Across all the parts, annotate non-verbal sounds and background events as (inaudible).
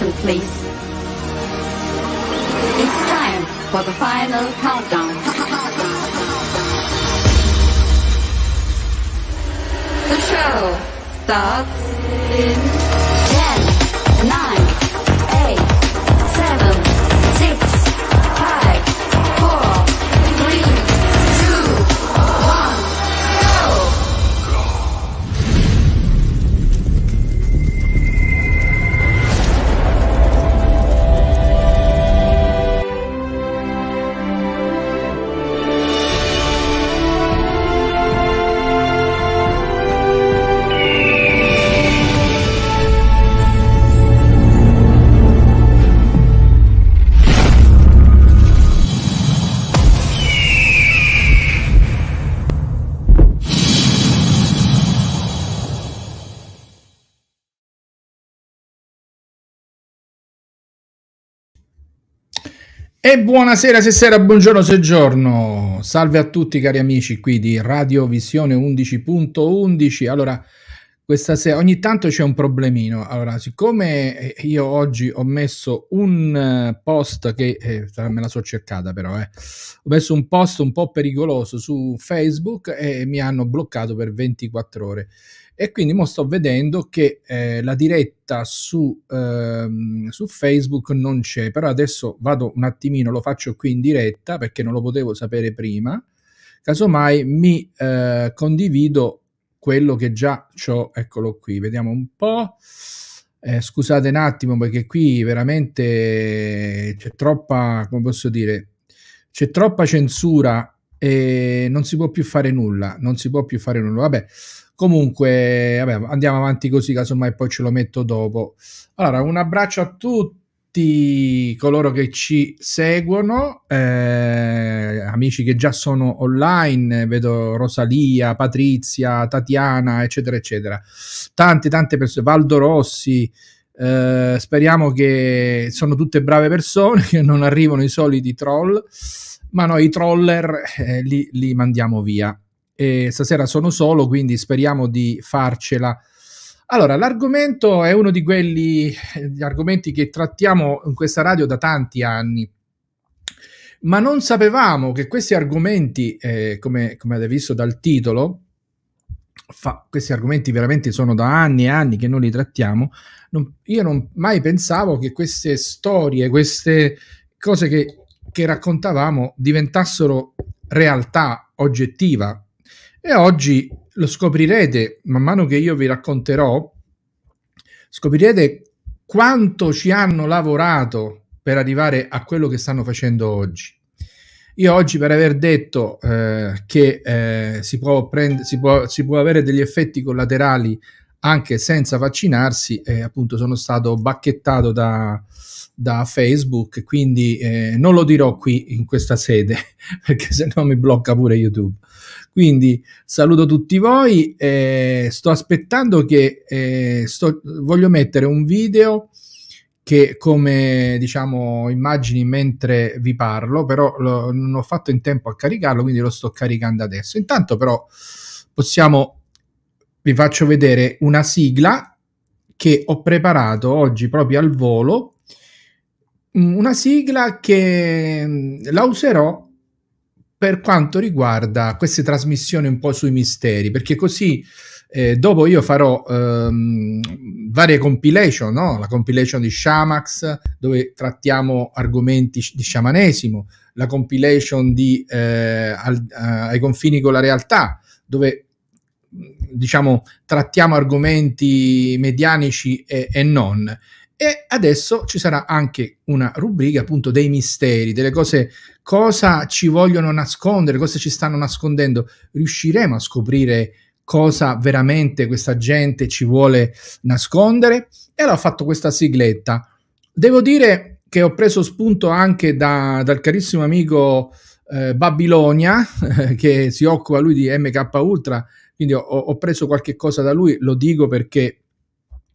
attention, please. It's time for the final countdown. (laughs) the show starts in 10, 9, E buonasera, se sera, buongiorno, soggiorno. Salve a tutti cari amici qui di Radio Visione 11.11. Allora, questa sera ogni tanto c'è un problemino. Allora, siccome eh, io oggi ho messo un eh, post che eh, me la so cercata però, eh, ho messo un post un po' pericoloso su Facebook e mi hanno bloccato per 24 ore e quindi mo sto vedendo che eh, la diretta su, ehm, su, Facebook non c'è, però adesso vado un attimino, lo faccio qui in diretta perché non lo potevo sapere prima, casomai mi eh, condivido quello che già ho, eccolo qui, vediamo un po'. Eh, scusate un attimo perché qui veramente c'è troppa, come posso dire, c'è troppa censura e non si può più fare nulla, non si può più fare nulla. Vabbè, Comunque, vabbè, andiamo avanti così, casomai poi ce lo metto dopo. Allora, un abbraccio a tutti coloro che ci seguono, eh, amici che già sono online, vedo Rosalia, Patrizia, Tatiana, eccetera, eccetera. Tante, tante persone, Valdo Rossi. Eh, speriamo che sono tutte brave persone, (laughs) che non arrivano i soliti troll, ma noi i troller eh, li, li mandiamo via e stasera sono solo, quindi speriamo di farcela. Allora, l'argomento è uno di quegli eh, argomenti che trattiamo in questa radio da tanti anni, ma non sapevamo che questi argomenti, eh, come, come avete visto dal titolo, fa, questi argomenti veramente sono da anni e anni che non li trattiamo, non, io non mai pensavo che queste storie, queste cose che, che raccontavamo diventassero realtà oggettiva, e oggi lo scoprirete, man mano che io vi racconterò, scoprirete quanto ci hanno lavorato per arrivare a quello che stanno facendo oggi. Io oggi per aver detto eh, che eh, si, può prend- si, può, si, può avere degli effetti collaterali anche senza vaccinarsi, eh, appunto sono stato bacchettato da, da Facebook, quindi eh, non lo dirò qui in questa sede (laughs) perché se no mi blocca pure YouTube. Quindi saluto tutti voi, eh, sto aspettando che eh, sto, voglio mettere un video che come diciamo immagini mentre vi parlo, però lo, non ho fatto in tempo a caricarlo, quindi lo sto caricando adesso. Intanto però possiamo vi faccio vedere una sigla che ho preparato oggi proprio al volo, mm, una sigla che mm, la userò per quanto riguarda queste trasmissioni un po' sui misteri, perché così eh, dopo io farò ehm, varie compilation, no? la compilation di Shamax, dove trattiamo argomenti di sciamanesimo, la compilation di eh, al, eh, Ai confini con la realtà, dove diciamo trattiamo argomenti medianici e, e non. E adesso ci sarà anche una rubrica appunto dei misteri, delle cose cosa ci vogliono nascondere, cosa ci stanno nascondendo, riusciremo a scoprire cosa veramente questa gente ci vuole nascondere. E allora ho fatto questa sigletta. Devo dire che ho preso spunto anche da, dal carissimo amico eh, Babilonia, (laughs) che si occupa lui di MK Ultra, quindi ho, ho, preso qualche cosa da lui, lo dico perché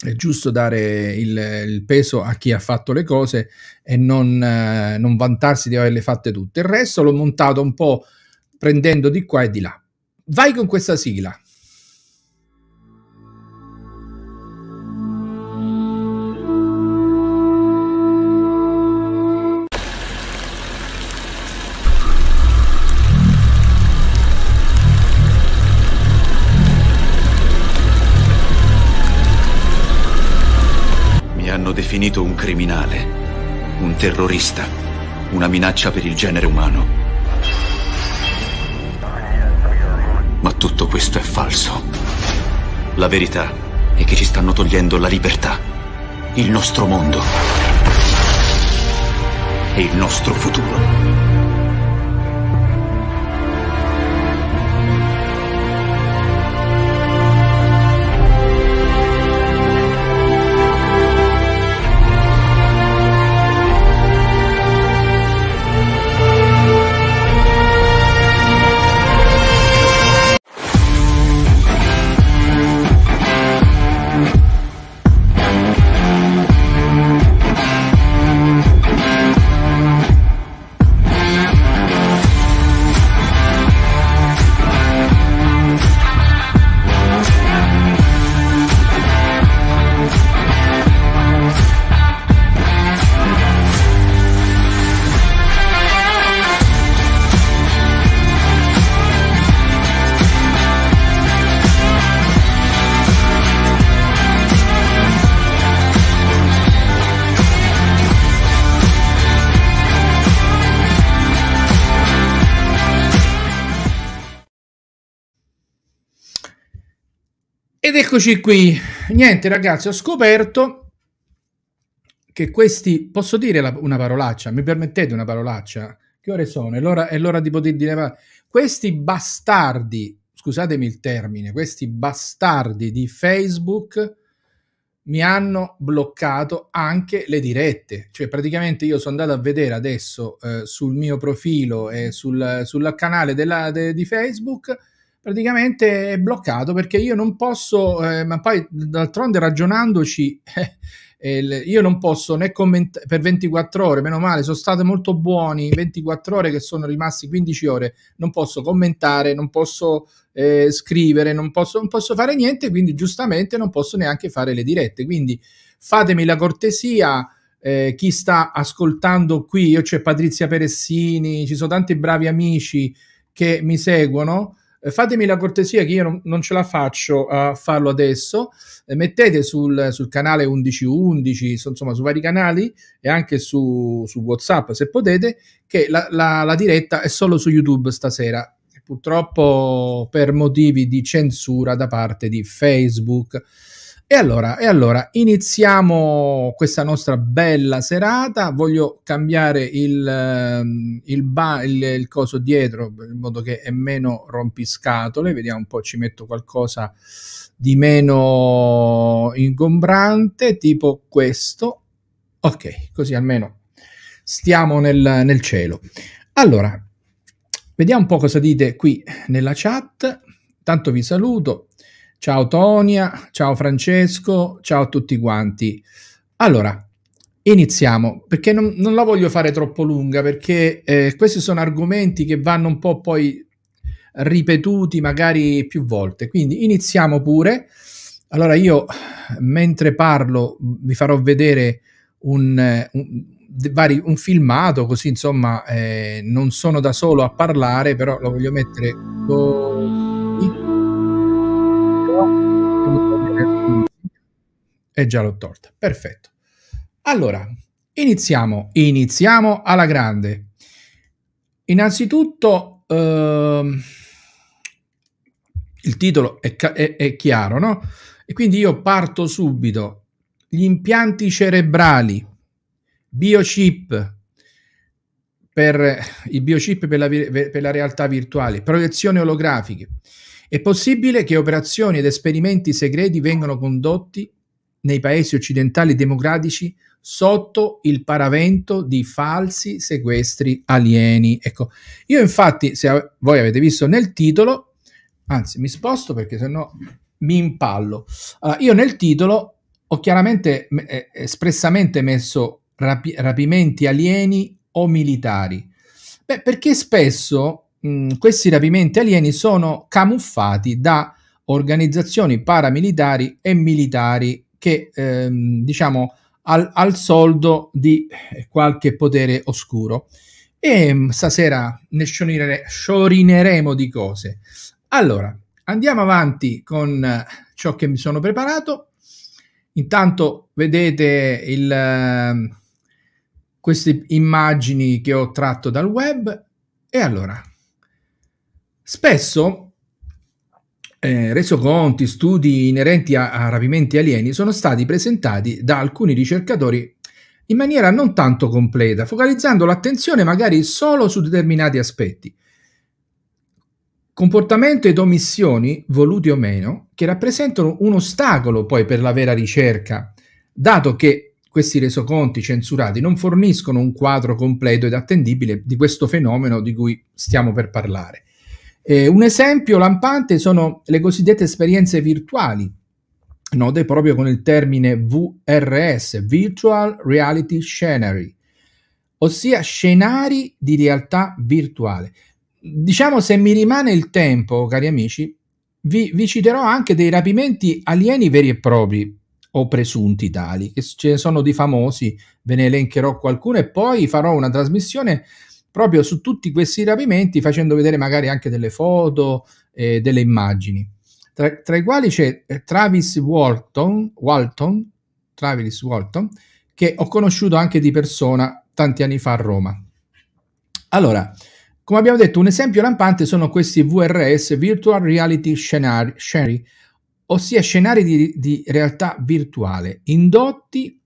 è giusto dare il, il, peso a chi ha fatto le cose e non, eh, non, vantarsi di averle fatte tutte. Il resto l'ho montato un po' prendendo di qua e di là. Vai con questa sigla. definito un criminale, un terrorista, una minaccia per il genere umano. Ma tutto questo è falso. La verità è che ci stanno togliendo la libertà, il nostro mondo e il nostro futuro. Eccoci qui. Niente ragazzi, ho scoperto che questi... Posso dire la, una parolaccia? Mi permettete una parolaccia? Che ore sono? È l'ora, è l'ora di poter dire... La, questi bastardi, scusatemi il termine, questi bastardi di Facebook mi hanno bloccato anche le dirette. Cioè, praticamente io sono andato a vedere adesso eh, sul mio profilo e sul, sul canale della, de, di Facebook praticamente è bloccato perché io non posso, eh, ma poi d'altronde ragionandoci, (laughs) eh, io non posso né commentare per 24 ore, meno male, sono state molto buoni 24 ore che sono rimasti 15 ore, non posso commentare, non posso eh, scrivere, non posso, non posso fare niente, quindi giustamente non posso neanche fare le dirette, quindi fatemi la cortesia. Eh, chi sta ascoltando qui, io c'è Patrizia Peressini, ci sono tanti bravi amici che mi seguono. Eh, fatemi la cortesia che io non, non, ce la faccio a farlo adesso, eh, mettete sul, sul canale 1111, insomma su vari canali e anche su, su Whatsapp se potete, che la, la, la diretta è solo su YouTube stasera, purtroppo per motivi di censura da parte di Facebook e allora, e allora, iniziamo questa nostra bella serata. Voglio cambiare il, ehm, il, ba, il, il, coso dietro in modo che è meno rompiscatole. Vediamo un po', ci metto qualcosa di meno ingombrante, tipo questo. Ok, così almeno stiamo nel, nel cielo. Allora, vediamo un po' cosa dite qui nella chat. Tanto vi saluto, Ciao Tonia, ciao Francesco, ciao a tutti quanti. Allora, iniziamo perché non, non la voglio fare troppo lunga perché eh, questi sono argomenti che vanno un po' poi ripetuti magari più volte. Quindi iniziamo pure. Allora io mentre parlo vi farò vedere un, un, vari, un filmato così insomma eh, non sono da solo a parlare però lo voglio mettere... E già l'ho tolta. Perfetto. Allora, iniziamo. Iniziamo alla grande. Innanzitutto, ehm, il titolo è, è, è chiaro, no? E quindi io parto subito. Gli impianti cerebrali, biochip, per i biochip per la, per la, realtà virtuale, proiezioni olografiche. È possibile che operazioni ed esperimenti segreti vengano condotti nei paesi occidentali democratici sotto il paravento di falsi sequestri alieni. Ecco, io infatti, se voi avete visto nel titolo, anzi mi sposto perché sennò mi impallo, uh, io nel titolo ho chiaramente eh, espressamente messo rapi- rapimenti alieni o militari. Beh, perché spesso mh, questi rapimenti alieni sono camuffati da organizzazioni paramilitari e militari che ehm, diciamo al, al, soldo di qualche potere oscuro. E ehm, stasera ne sciorineremo di cose. Allora, andiamo avanti con eh, ciò che mi sono preparato. Intanto vedete il, ehm, queste immagini che ho tratto dal web. E allora, spesso eh, resoconti, studi inerenti a, a rapimenti alieni sono stati presentati da alcuni ricercatori in maniera non tanto completa, focalizzando l'attenzione magari solo su determinati aspetti. Comportamento ed omissioni, voluti o meno, che rappresentano un ostacolo poi per la vera ricerca, dato che questi resoconti censurati non forniscono un quadro completo ed attendibile di questo fenomeno di cui stiamo per parlare. Eh, un esempio lampante sono le cosiddette esperienze virtuali, note proprio con il termine VRS, Virtual Reality Scenery, ossia scenari di realtà virtuale. Diciamo, se mi rimane il tempo, cari amici, vi, vi citerò anche dei rapimenti alieni veri e propri, o presunti tali, che ce ne sono di famosi, ve ne elencherò qualcuno e poi farò una trasmissione proprio su tutti questi rapimenti facendo vedere magari anche delle foto e delle immagini. Tra, tra i quali c'è eh, Travis Walton, Walton, Travis Walton, che ho conosciuto anche di persona tanti anni fa a Roma. Allora, come abbiamo detto, un esempio lampante sono questi VRS, Virtual Reality Scenari, scenari ossia scenari di, di, realtà virtuale indotti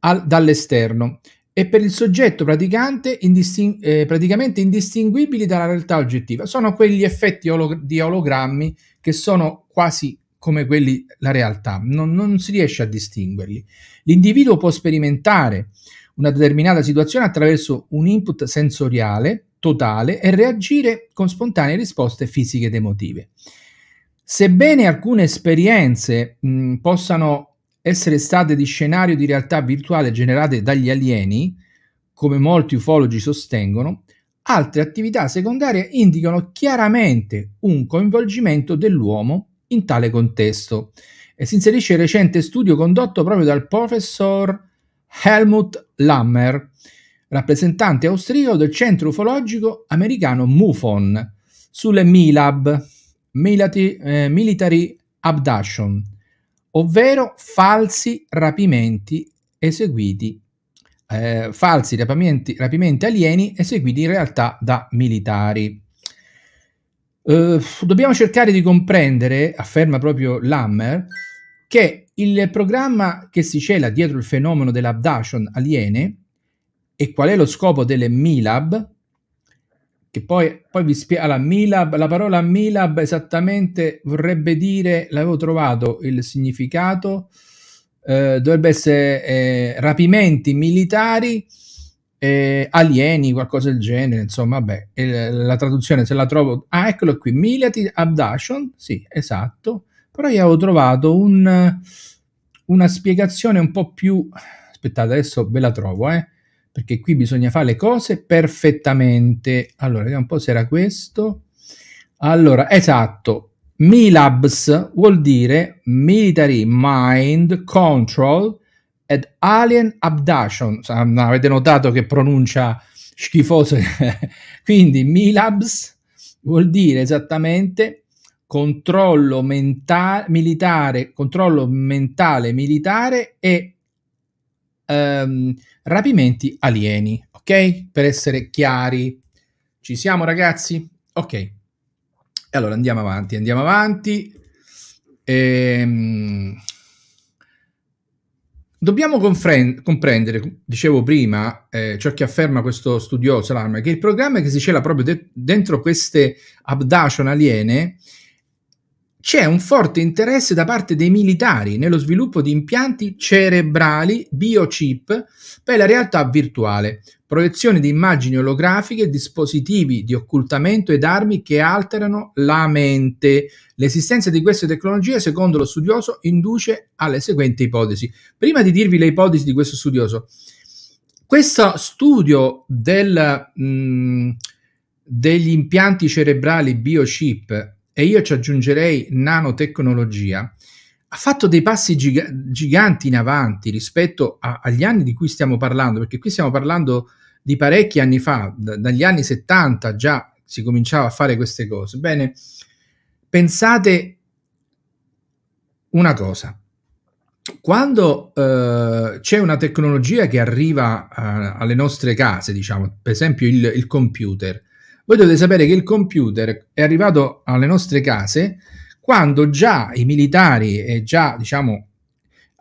al, dall'esterno e per il soggetto praticante indistin- eh, praticamente indistinguibili dalla realtà oggettiva. Sono quegli effetti olog- di ologrammi che sono quasi come quelli la realtà, non, non si riesce a distinguerli. L'individuo può sperimentare una determinata situazione attraverso un input sensoriale totale e reagire con spontanee risposte fisiche ed emotive. Sebbene alcune esperienze mh, possano essere state di scenario di realtà virtuale generate dagli alieni, come molti ufologi sostengono, altre attività secondarie indicano chiaramente un coinvolgimento dell'uomo in tale contesto e si inserisce il recente studio condotto proprio dal professor Helmut Lammer, rappresentante austriaco del centro ufologico americano MUFON, sulle MILAB, Military, eh, Military Abduction, ovvero falsi rapimenti eseguiti, eh, falsi rapimenti, rapimenti, alieni eseguiti in realtà da militari. Eh, dobbiamo cercare di comprendere, afferma proprio Lammer, che il programma che si cela dietro il fenomeno dell'abduction aliene e qual è lo scopo delle MILAB, che poi, poi vi spiego, allora, Milab, la parola Milab esattamente vorrebbe dire, l'avevo trovato il significato, eh, dovrebbe essere eh, rapimenti militari eh, alieni, qualcosa del genere, insomma, vabbè, la traduzione se la trovo, ah eccolo qui, Milati Abduction, sì, esatto, però io avevo trovato un, una spiegazione un po' più, aspettate adesso ve la trovo, eh, perché qui bisogna fare le cose perfettamente. Allora, vediamo un po' se era questo. Allora, esatto, Milabs vuol dire Military Mind Control ed Alien Abduction. Avete notato che pronuncia schifoso. (laughs) Quindi Milabs vuol dire esattamente controllo menta- militare, controllo mentale militare e um, rapimenti alieni, ok? Per essere chiari. Ci siamo ragazzi? Ok. E allora andiamo avanti, andiamo avanti. Ehm... Dobbiamo confren- comprendere, dicevo prima, eh, ciò che afferma questo studioso, Larma, che il programma che si cela proprio de- dentro queste abduction aliene c'è un forte interesse da parte dei militari nello sviluppo di impianti cerebrali biochip per la realtà virtuale, proiezione di immagini olografiche, dispositivi di occultamento ed armi che alterano la mente. L'esistenza di queste tecnologie, secondo lo studioso, induce alle seguenti ipotesi. Prima di dirvi le ipotesi di questo studioso, questo studio del, mh, mm, degli impianti cerebrali biochip e io ci aggiungerei nanotecnologia, ha fatto dei passi giga- giganti in avanti rispetto a- agli anni di cui stiamo parlando, perché qui stiamo parlando di parecchi anni fa, d- dagli anni 70 già si cominciava a fare queste cose. Bene, pensate una cosa. Quando eh, c'è una tecnologia che arriva a- eh, alle nostre case, diciamo, per esempio il, il computer, voi dovete sapere che il computer è arrivato alle nostre case quando già i militari e già, diciamo,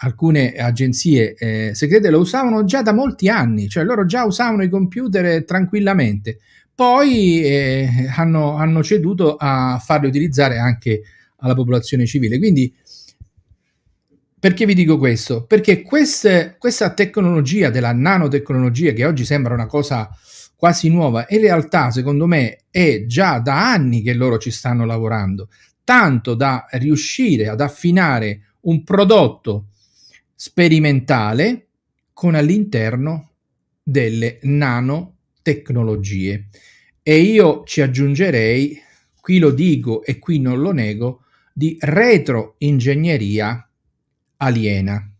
alcune agenzie eh, segrete lo usavano già da molti anni, cioè loro già usavano i computer eh, tranquillamente, poi eh, hanno, hanno, ceduto a farli utilizzare anche alla popolazione civile. Quindi, perché vi dico questo? Perché queste, questa tecnologia della nanotecnologia, che oggi sembra una cosa quasi nuova. In realtà, secondo me, è già da anni che loro ci stanno lavorando, tanto da riuscire ad affinare un prodotto sperimentale con all'interno delle nanotecnologie. E io ci aggiungerei, qui lo dico e qui non lo nego, di retroingegneria aliena.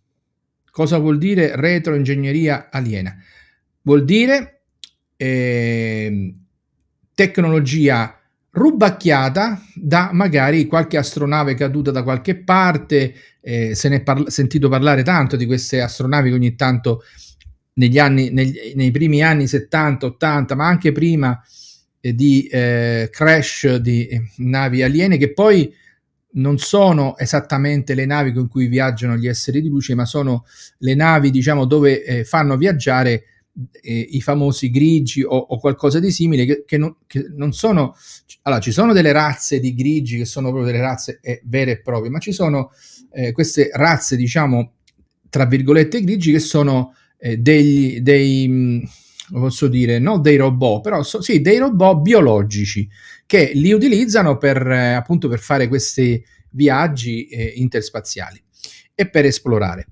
Cosa vuol dire retroingegneria aliena? Vuol dire eh, tecnologia rubacchiata da magari qualche astronave caduta da qualche parte, eh, se ne è parla- sentito parlare tanto di queste astronavi che ogni tanto negli anni, neg- nei primi anni 70, 80, ma anche prima eh, di eh, crash di eh, navi aliene che poi non sono esattamente le navi con cui viaggiano gli esseri di luce, ma sono le navi diciamo dove eh, fanno viaggiare eh, i famosi grigi o, o, qualcosa di simile che, che, non, che, non, sono allora ci sono delle razze di grigi che sono proprio delle razze eh, vere e proprie ma ci sono eh, queste razze diciamo tra virgolette grigi che sono eh, degli dei mh, mm, posso dire non dei robot però so, sì dei robot biologici che li utilizzano per eh, appunto per fare questi viaggi eh, interspaziali e per esplorare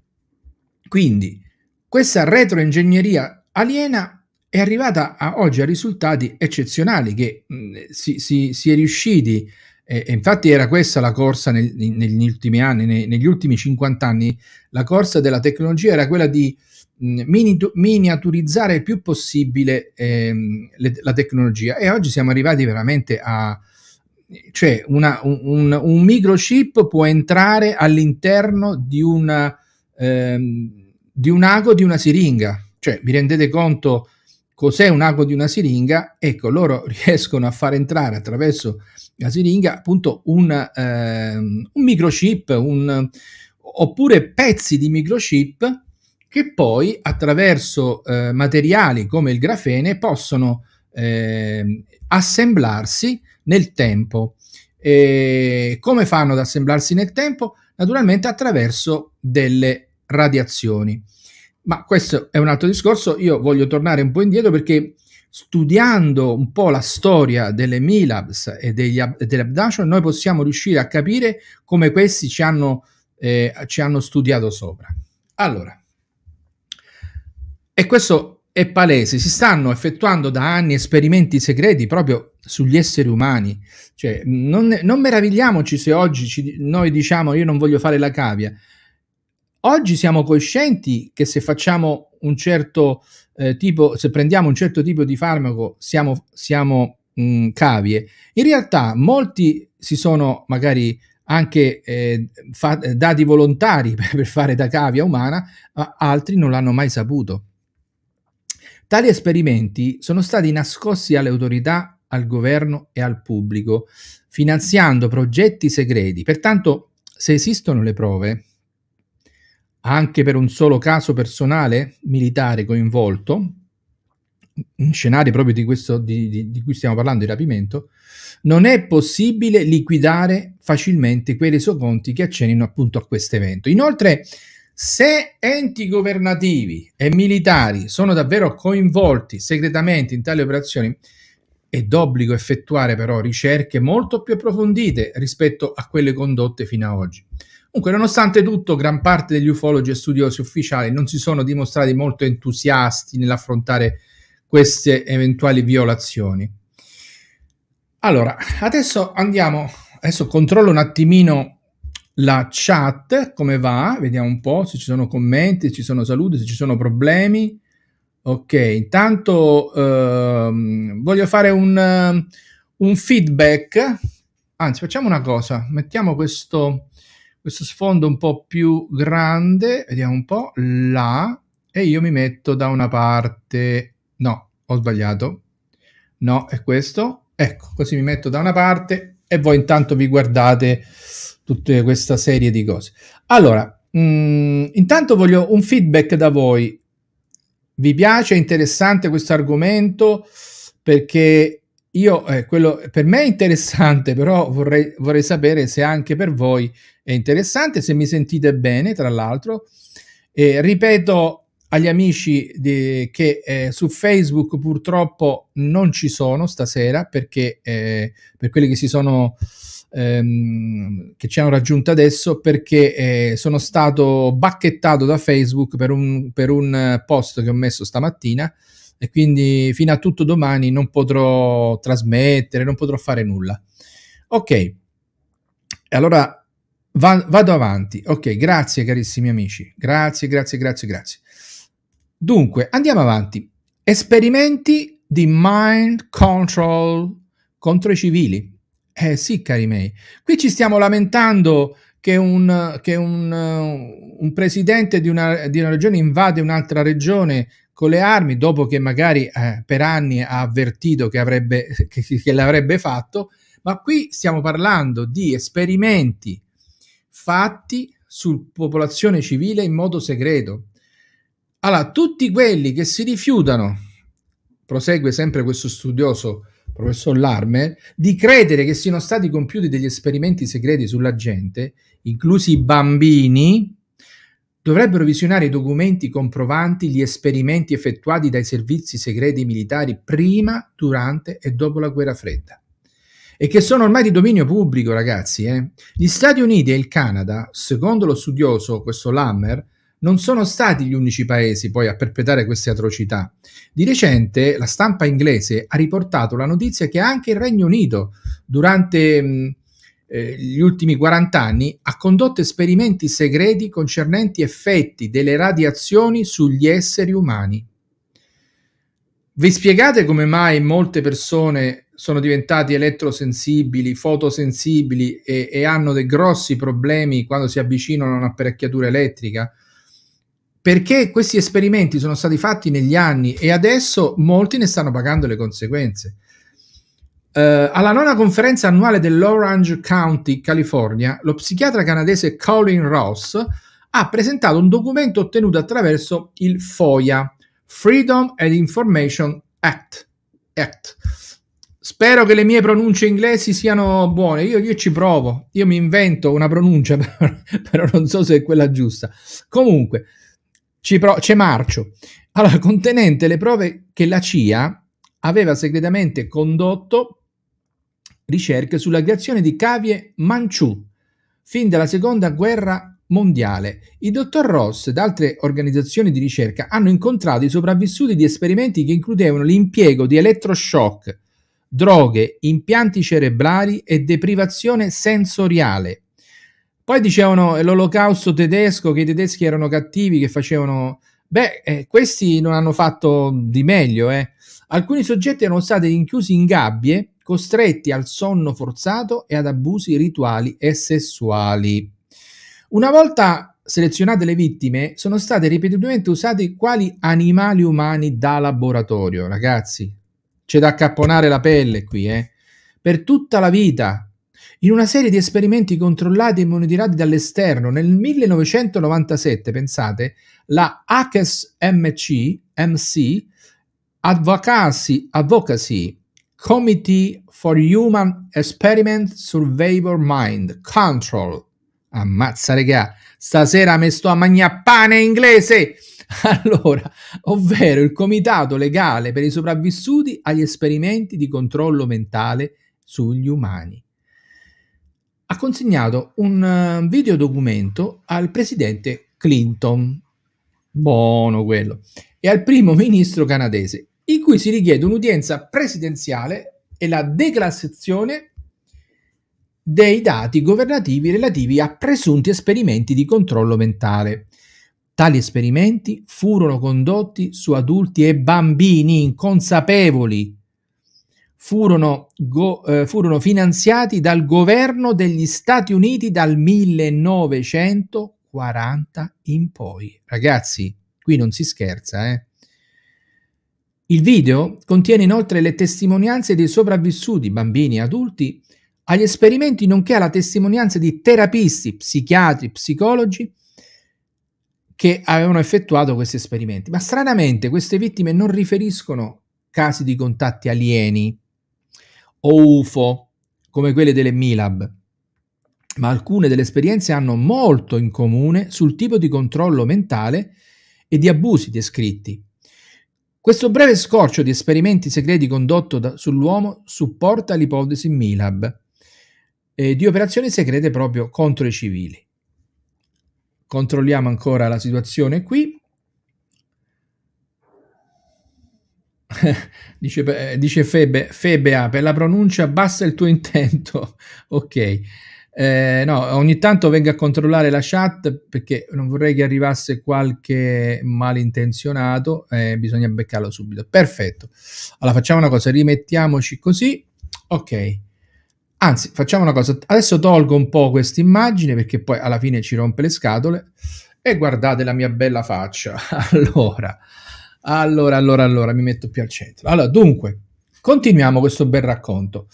quindi questa retroingegneria aliena è arrivata a oggi a risultati eccezionali che mh, si, si, si, è riusciti, eh, infatti era questa la corsa nel, negli ultimi anni, ne, negli ultimi 50 anni, la corsa della tecnologia era quella di mh, minitu- miniaturizzare il più possibile ehm, le, la tecnologia e oggi siamo arrivati veramente a... Cioè una, un, un, un, microchip può entrare all'interno di, una, ehm, di un ago di una siringa cioè, vi rendete conto cos'è un ago di una siringa? Ecco, loro (laughs) riescono a far entrare attraverso la siringa appunto un, eh, un microchip, un, oppure pezzi di microchip che poi attraverso eh, materiali come il grafene possono eh, assemblarsi nel tempo. E come fanno ad assemblarsi nel tempo? Naturalmente attraverso delle radiazioni. Ma questo è un altro discorso, io voglio tornare un po' indietro perché studiando un po' la storia delle Milabs e degli ab- delle Abduction noi possiamo riuscire a capire come questi ci hanno, eh, ci hanno studiato sopra. Allora, e questo è palese, si stanno effettuando da anni esperimenti segreti proprio sugli esseri umani. Cioè, non, non meravigliamoci se oggi ci, noi diciamo io non voglio fare la cavia, Oggi siamo coscienti che se facciamo un certo eh, tipo, se prendiamo un certo tipo di farmaco, siamo, siamo mh, mm, cavie. In realtà molti si sono magari anche eh, fa, dati volontari (laughs) per fare da cavia umana, ma altri non l'hanno mai saputo. Tali esperimenti sono stati nascosti alle autorità, al governo e al pubblico, finanziando progetti segreti. Pertanto, se esistono le prove, anche per un solo caso personale militare coinvolto, in scenari proprio di, questo, di, di, di cui stiamo parlando, di rapimento, non è possibile liquidare facilmente quei resoconti che accennino appunto a questo evento. Inoltre, se enti governativi e militari sono davvero coinvolti segretamente in tali operazioni, è d'obbligo effettuare però ricerche molto più approfondite rispetto a quelle condotte fino ad oggi. Comunque, nonostante tutto, gran parte degli ufologi e studiosi ufficiali non si sono dimostrati molto entusiasti nell'affrontare queste eventuali violazioni. Allora, adesso andiamo, adesso controllo un attimino la chat, come va, vediamo un po' se ci sono commenti, se ci sono saluti, se ci sono problemi. Ok, intanto ehm, voglio fare un, un feedback, anzi facciamo una cosa, mettiamo questo questo sfondo un po' più grande, vediamo un po', là, e io mi metto da una parte, no, ho sbagliato, no, è questo, ecco, così mi metto da una parte e voi intanto vi guardate tutta questa serie di cose. Allora, mh, mm, intanto voglio un feedback da voi. Vi piace, è interessante questo argomento? Perché io, eh, quello per me è interessante, però vorrei, vorrei, sapere se anche per voi è interessante, se mi sentite bene, tra l'altro. Eh, ripeto agli amici di, che eh, su Facebook purtroppo non ci sono stasera perché eh, per quelli che si sono ehm, che ci hanno raggiunto adesso perché eh, sono stato bacchettato da Facebook per un, per un post che ho messo stamattina e quindi fino a tutto domani non potrò trasmettere, non potrò fare nulla. Ok, allora va, vado avanti. Ok, grazie carissimi amici, grazie, grazie, grazie, grazie. Dunque, andiamo avanti. Esperimenti di mind control contro i civili. Eh sì, cari miei, qui ci stiamo lamentando che un, che un, un presidente di una, di una regione invade un'altra regione con le armi, dopo che magari eh, per anni ha avvertito che, avrebbe, (laughs) che, che l'avrebbe fatto, ma qui stiamo parlando di esperimenti fatti su popolazione civile in modo segreto. Allora, tutti quelli che si rifiutano, prosegue sempre questo studioso professor Larmer, di credere che siano stati compiuti degli esperimenti segreti sulla gente, inclusi i bambini, dovrebbero visionare i documenti comprovanti gli esperimenti effettuati dai servizi segreti militari prima, durante e dopo la guerra fredda. E che sono ormai di dominio pubblico, ragazzi. Eh? Gli Stati Uniti e il Canada, secondo lo studioso, questo Lammer, non sono stati gli unici paesi poi a perpetrare queste atrocità. Di recente la stampa inglese ha riportato la notizia che anche il Regno Unito, durante mh, eh, gli ultimi 40 anni ha condotto esperimenti segreti concernenti effetti delle radiazioni sugli esseri umani. Vi spiegate come mai molte persone sono diventate elettrosensibili, fotosensibili e, e hanno dei grossi problemi quando si avvicinano a un'apparecchiatura elettrica? Perché questi esperimenti sono stati fatti negli anni e adesso molti ne stanno pagando le conseguenze. Uh, alla nona conferenza annuale dell'Orange County, California, lo psichiatra canadese Colin Ross ha presentato un documento ottenuto attraverso il FOIA, Freedom and Information Act. Act. Spero che le mie pronunce inglesi siano buone, io, io ci provo, io mi invento una pronuncia, (laughs) però, però, non so se è quella giusta. Comunque, ci pro- c'è marcio. Allora, contenente le prove che la CIA aveva segretamente condotto ricerche sulla creazione di cavie manciù fin dalla seconda guerra mondiale. I dottor Ross ed altre organizzazioni di ricerca hanno incontrato i sopravvissuti di esperimenti che includevano l'impiego di elettroshock, droghe, impianti cerebrali e deprivazione sensoriale. Poi dicevano l'olocausto tedesco, che i tedeschi erano cattivi, che facevano... Beh, eh, questi non hanno fatto di meglio. Eh. Alcuni soggetti erano stati rinchiusi in gabbie costretti al sonno forzato e ad abusi rituali e sessuali. Una volta selezionate le vittime, sono state ripetutamente usate quali animali umani da laboratorio, ragazzi. C'è da accapponare la pelle qui, eh? Per tutta la vita, in una serie di esperimenti controllati e monitorati dall'esterno, nel 1997, pensate, la HSMC MC Advocacy, Advocacy Committee for Human Experiment Survivor Mind Control. Ammazza regà, stasera mi sto a mangiare pane inglese! (laughs) Allora, ovvero il comitato legale per i sopravvissuti agli esperimenti di controllo mentale sugli umani. Ha consegnato un eh, videodocumento al presidente Clinton, buono quello, e al primo ministro canadese in cui si richiede un'udienza presidenziale e la declassazione dei dati governativi relativi a presunti esperimenti di controllo mentale. Tali esperimenti furono condotti su adulti e bambini inconsapevoli. Furono, go, eh, furono finanziati dal governo degli Stati Uniti dal 1940 in poi. Ragazzi, qui non si scherza, eh? Il video contiene inoltre le testimonianze dei sopravvissuti, bambini e adulti, agli esperimenti nonché alla testimonianza di terapisti, psichiatri, psicologi che avevano effettuato questi esperimenti. Ma stranamente queste vittime non riferiscono casi di contatti alieni o UFO come quelle delle Milab, ma alcune delle esperienze hanno molto in comune sul tipo di controllo mentale e di abusi descritti. Questo breve scorcio di esperimenti segreti condotto da, sull'uomo supporta l'ipotesi Milab eh, di operazioni segrete proprio contro i civili. Controlliamo ancora la situazione qui. (laughs) dice, eh, dice Febe, Febea, per la pronuncia basta il tuo intento. (laughs) ok. Eh, no, ogni tanto vengo a controllare la chat perché non vorrei che arrivasse qualche malintenzionato, eh, bisogna beccarlo subito. Perfetto. Allora facciamo una cosa, rimettiamoci così. Ok. Anzi, facciamo una cosa, adesso tolgo un po' questa immagine perché poi alla fine ci rompe le scatole e guardate la mia bella faccia. (laughs) Allora, allora, allora, allora, mi metto più al centro. Allora, dunque, continuiamo questo bel racconto.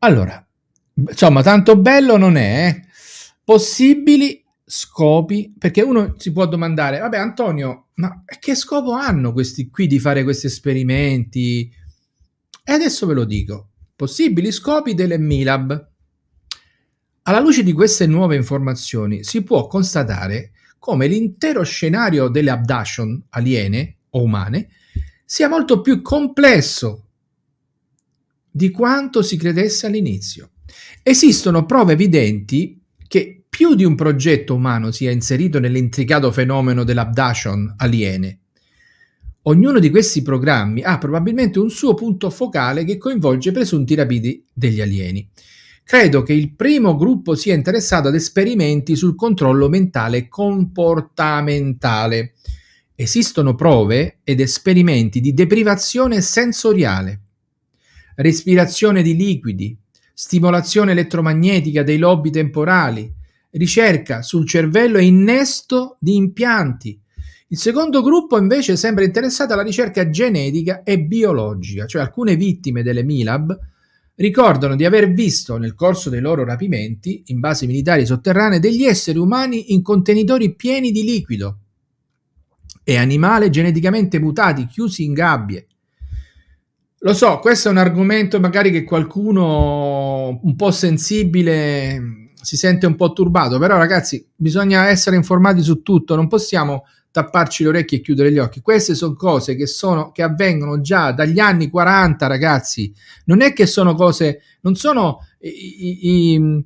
Allora, Insomma, tanto bello non è. Eh. Possibili scopi, perché uno si può domandare, vabbè Antonio, ma che scopo hanno questi qui di fare questi esperimenti? E adesso ve lo dico, possibili scopi delle Milab. Alla luce di queste nuove informazioni si può constatare come l'intero scenario delle abduction aliene o umane sia molto più complesso di quanto si credesse all'inizio. Esistono prove evidenti che più di un progetto umano sia inserito nell'intricato fenomeno dell'abduction aliene. Ognuno di questi programmi ha probabilmente un suo punto focale che coinvolge presunti rapiti degli alieni. Credo che il primo gruppo sia interessato ad esperimenti sul controllo mentale e comportamentale. Esistono prove ed esperimenti di deprivazione sensoriale, respirazione di liquidi, stimolazione elettromagnetica dei lobby temporali, ricerca sul cervello e innesto di impianti. Il secondo gruppo invece sembra interessato alla ricerca genetica e biologica, cioè alcune vittime delle Milab ricordano di aver visto nel corso dei loro rapimenti in basi militari sotterranee degli esseri umani in contenitori pieni di liquido e animali geneticamente mutati chiusi in gabbie. Lo so, questo è un argomento magari che qualcuno un po' sensibile, si sente un po' turbato, però ragazzi bisogna essere informati su tutto, non possiamo tapparci le orecchie e chiudere gli occhi. Queste sono cose che, sono, che avvengono già dagli anni 40, ragazzi. Non è che sono cose, non sono i, i,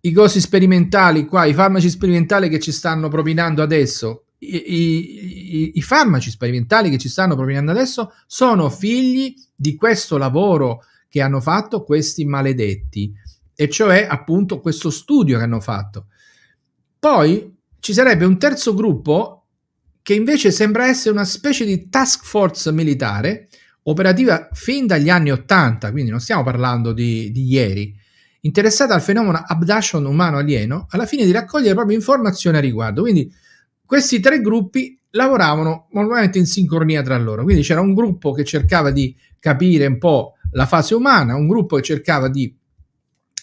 i cosi sperimentali qua, i farmaci sperimentali che ci stanno propinando adesso. I, I farmaci sperimentali che ci stanno propinando adesso sono figli di questo lavoro che hanno fatto questi maledetti, e cioè appunto questo studio che hanno fatto. Poi ci sarebbe un terzo gruppo che invece sembra essere una specie di task force militare operativa fin dagli anni 80, quindi non stiamo parlando di, di ieri, interessata al fenomeno abduction umano alieno, alla fine di raccogliere proprio informazioni a riguardo. Quindi questi tre gruppi lavoravano normalmente in sincronia tra loro. Quindi c'era un gruppo che cercava di capire un po' la fase umana, un gruppo che cercava di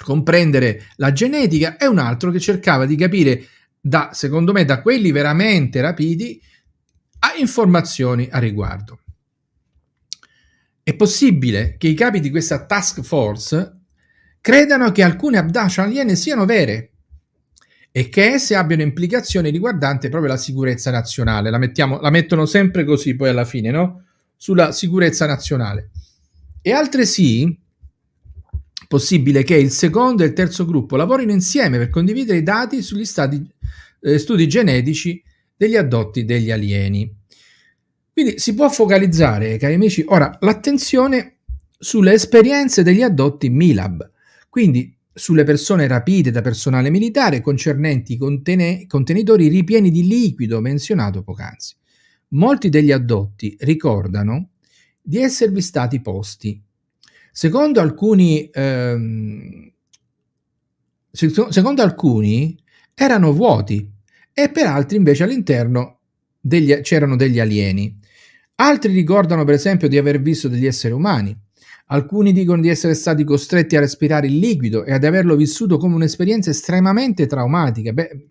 comprendere la genetica e un altro che cercava di capire, da, secondo me, da quelli veramente rapiti, a informazioni a riguardo. È possibile che i capi di questa task force credano che alcune abduction aliene siano vere e che esse abbiano implicazioni riguardanti proprio la sicurezza nazionale. La, mettiamo, la mettono sempre così poi alla fine, no? Sulla sicurezza nazionale. È altresì possibile che il secondo e il terzo gruppo lavorino insieme per condividere i dati sugli stati, eh, studi genetici degli addotti degli alieni. Quindi si può focalizzare, cari amici, ora l'attenzione sulle esperienze degli addotti MILAB, quindi sulle persone rapite da personale militare concernenti i contene- contenitori ripieni di liquido menzionato poc'anzi. Molti degli addotti ricordano di esservi stati posti. Secondo alcuni, ehm, secondo alcuni erano vuoti e per altri invece all'interno degli, c'erano degli alieni. Altri ricordano per esempio di aver visto degli esseri umani. Alcuni dicono di essere stati costretti a respirare il liquido e ad averlo vissuto come un'esperienza estremamente traumatica. Beh,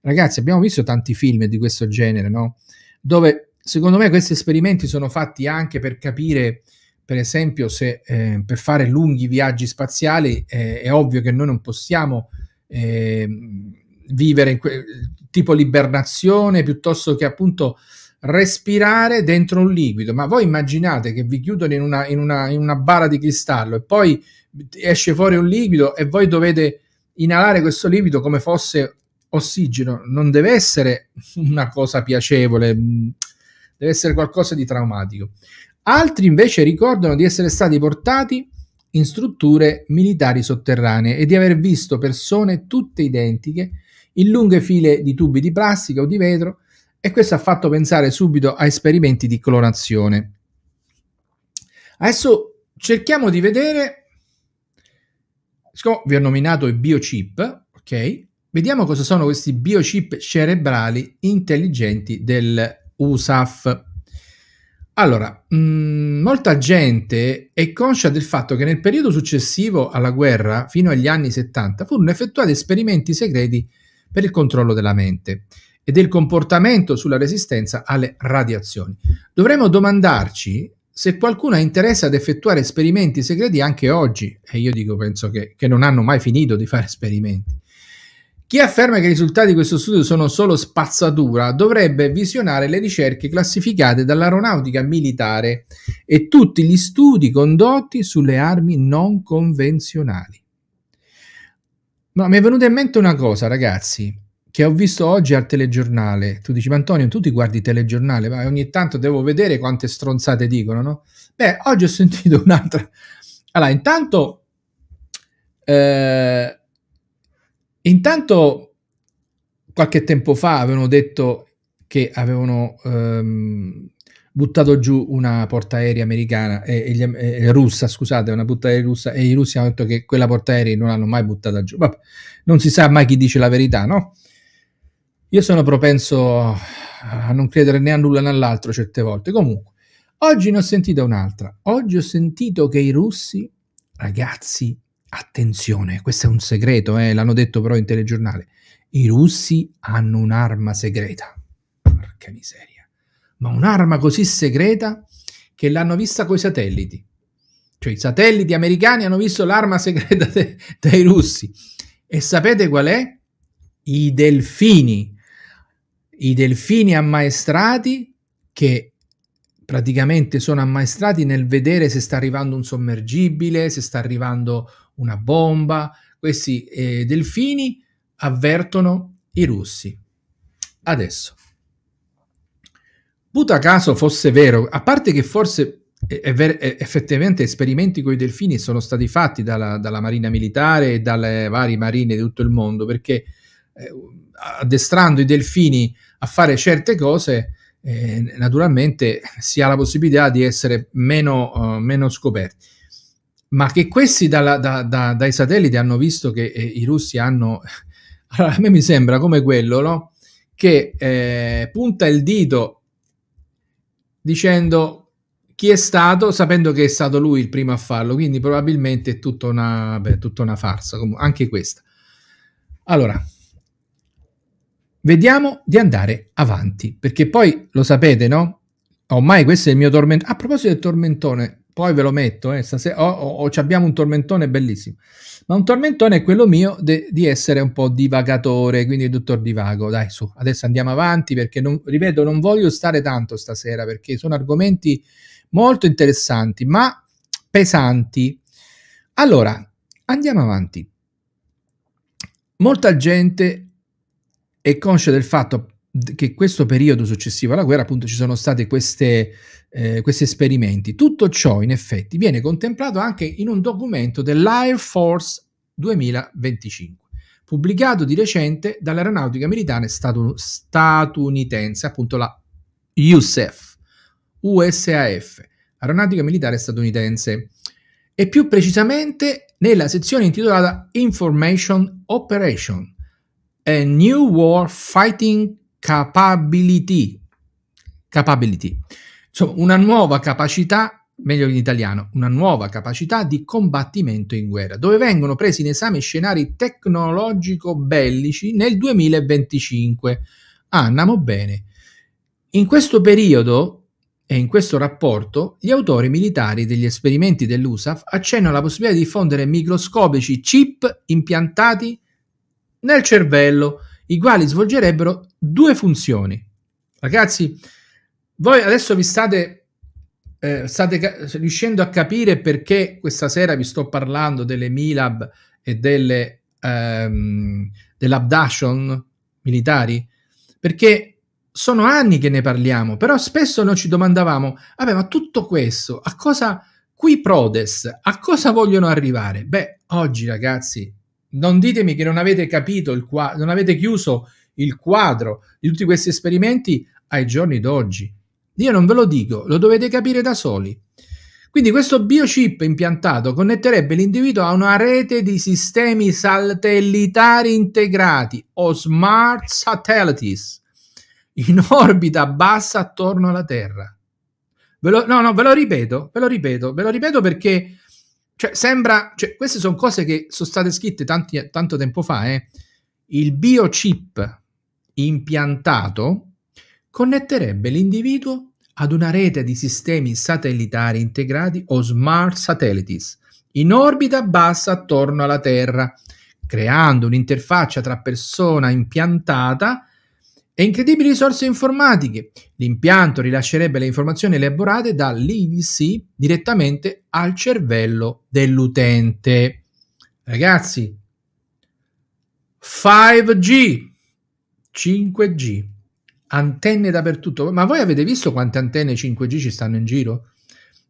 ragazzi, abbiamo visto tanti film di questo genere, no? Dove secondo me questi esperimenti sono fatti anche per capire, per esempio, se eh, per fare lunghi viaggi spaziali eh, è ovvio che noi non possiamo eh, vivere in tipo libernazione piuttosto che appunto respirare dentro un liquido. Ma voi immaginate che vi chiudono in una, in una, in una bara di cristallo e poi esce fuori un liquido e voi dovete inalare questo liquido come fosse ossigeno. Non deve essere una cosa piacevole mm, deve essere qualcosa di traumatico. Altri invece ricordano di essere stati portati in strutture militari sotterranee e di aver visto persone tutte identiche in lunghe file di tubi di plastica o di vetro e questo ha fatto pensare subito a esperimenti di clonazione. Adesso cerchiamo di vedere, vi ho nominato i biochip, ok? Vediamo cosa sono questi biochip cerebrali intelligenti del USAF. Allora, mh, mm, molta gente è conscia del fatto che nel periodo successivo alla guerra, fino agli anni 70, furono effettuati esperimenti segreti per il controllo della mente e del comportamento sulla resistenza alle radiazioni. Dovremmo domandarci se qualcuno ha interesse ad effettuare esperimenti segreti anche oggi, e io dico penso che, che non hanno mai finito di fare esperimenti. Chi afferma che i risultati di questo studio sono solo spazzatura dovrebbe visionare le ricerche classificate dall'aeronautica militare e tutti gli studi condotti sulle armi non convenzionali. Ma mi è venuta in mente una cosa, ragazzi, che ho visto oggi al telegiornale. Tu dici, ma Antonio, tu ti guardi il telegiornale, ma ogni tanto devo vedere quante stronzate dicono, no? Beh, oggi ho sentito (laughs) un'altra. Allora, intanto... Eh, Intanto qualche tempo fa avevano detto che avevano ehm, buttato giù una portaerei americana e, e, gli, e, russa, scusate, una portaerei russa e i russi hanno detto che quella portaerei non l'hanno mai buttata giù. Vabbè, non si sa mai chi dice la verità, no? Io sono propenso a non credere né a nulla né all'altro certe volte. Comunque, oggi ne ho sentita un'altra. Oggi ho sentito che i russi, ragazzi, Attenzione, questo è un segreto, eh, l'hanno detto però in telegiornale. I russi hanno un'arma segreta. Porca miseria. Ma un'arma così segreta che l'hanno vista coi satelliti. Cioè i satelliti americani hanno visto l'arma segreta de- dei russi. E sapete qual è? I delfini. I delfini ammaestrati che praticamente sono ammaestrati nel vedere se sta arrivando un sommergibile, se sta arrivando una bomba. Questi eh, delfini avvertono i russi. Adesso, puta caso fosse vero, a parte che forse eh, eh, effettivamente esperimenti con i delfini sono stati fatti dalla, dalla, marina militare e dalle varie marine di tutto il mondo perché eh, addestrando i delfini a fare certe cose eh, naturalmente si ha la possibilità di essere meno, uh, meno scoperti ma che questi dalla, da, da, dai satelliti hanno visto che eh, i russi hanno... (laughs) Allora, a me mi sembra come quello, no? Che eh, punta il dito dicendo chi è stato, sapendo che è stato lui il primo a farlo, quindi probabilmente è tutta una, beh, tutta una farsa, comunque, anche questa. Allora, vediamo di andare avanti, perché poi lo sapete, no? Ormai questo è il mio tormentone. A proposito del tormentone, poi ve lo metto, eh, stasera, o, oh, oh, oh abbiamo un tormentone bellissimo, ma un tormentone è quello mio de, di essere un po' divagatore, quindi il dottor Divago, dai su, adesso andiamo avanti perché, non, ripeto, non voglio stare tanto stasera perché sono argomenti molto interessanti, ma pesanti. Allora, andiamo avanti. Molta gente è conscia del fatto che questo periodo successivo alla guerra, appunto, ci sono state queste eh, questi esperimenti. Tutto ciò in effetti viene contemplato anche in un documento dell'Air Force 2025, pubblicato di recente dall'aeronautica militare statu- statunitense, appunto la USAF, USAF, aeronautica militare statunitense, e più precisamente nella sezione intitolata Information Operation, a New War Fighting Capability, capability Insomma, una nuova capacità, meglio in italiano, una nuova capacità di combattimento in guerra, dove vengono presi in esame scenari tecnologico-bellici nel 2025. Andiamo bene. In questo periodo e in questo rapporto gli autori militari degli esperimenti dell'USAF accennano alla possibilità di diffondere microscopici chip impiantati nel cervello, i quali svolgerebbero due funzioni. Ragazzi, voi adesso vi state, eh, state ca- riuscendo a capire perché questa sera vi sto parlando delle Milab e delle, ehm, dell'abduction militari? Perché sono anni che ne parliamo, però spesso noi ci domandavamo, vabbè, ma tutto questo, a cosa, qui prodes, a cosa vogliono arrivare? Beh, oggi ragazzi, non ditemi che non avete capito il quadro, non avete chiuso il quadro di tutti questi esperimenti ai giorni d'oggi. Io non ve lo dico, lo dovete capire da soli. Quindi questo biochip impiantato connetterebbe l'individuo a una rete di sistemi satellitari integrati o smart satellites in (laughs) orbita bassa attorno alla Terra. Ve lo, no, no, ve lo ripeto, ve lo ripeto, ve lo ripeto perché cioè, sembra, cioè, queste sono cose che sono state scritte tanti, tanto tempo fa, eh. il biochip impiantato connetterebbe l'individuo ad una rete di sistemi satellitari integrati o smart satellites in orbita bassa attorno alla Terra, creando un'interfaccia tra persona impiantata e incredibili risorse informatiche. L'impianto rilascerebbe le informazioni elaborate dall'IDC direttamente al cervello dell'utente. Ragazzi, 5G, 5G antenne dappertutto. Ma voi avete visto quante antenne 5G ci stanno in giro?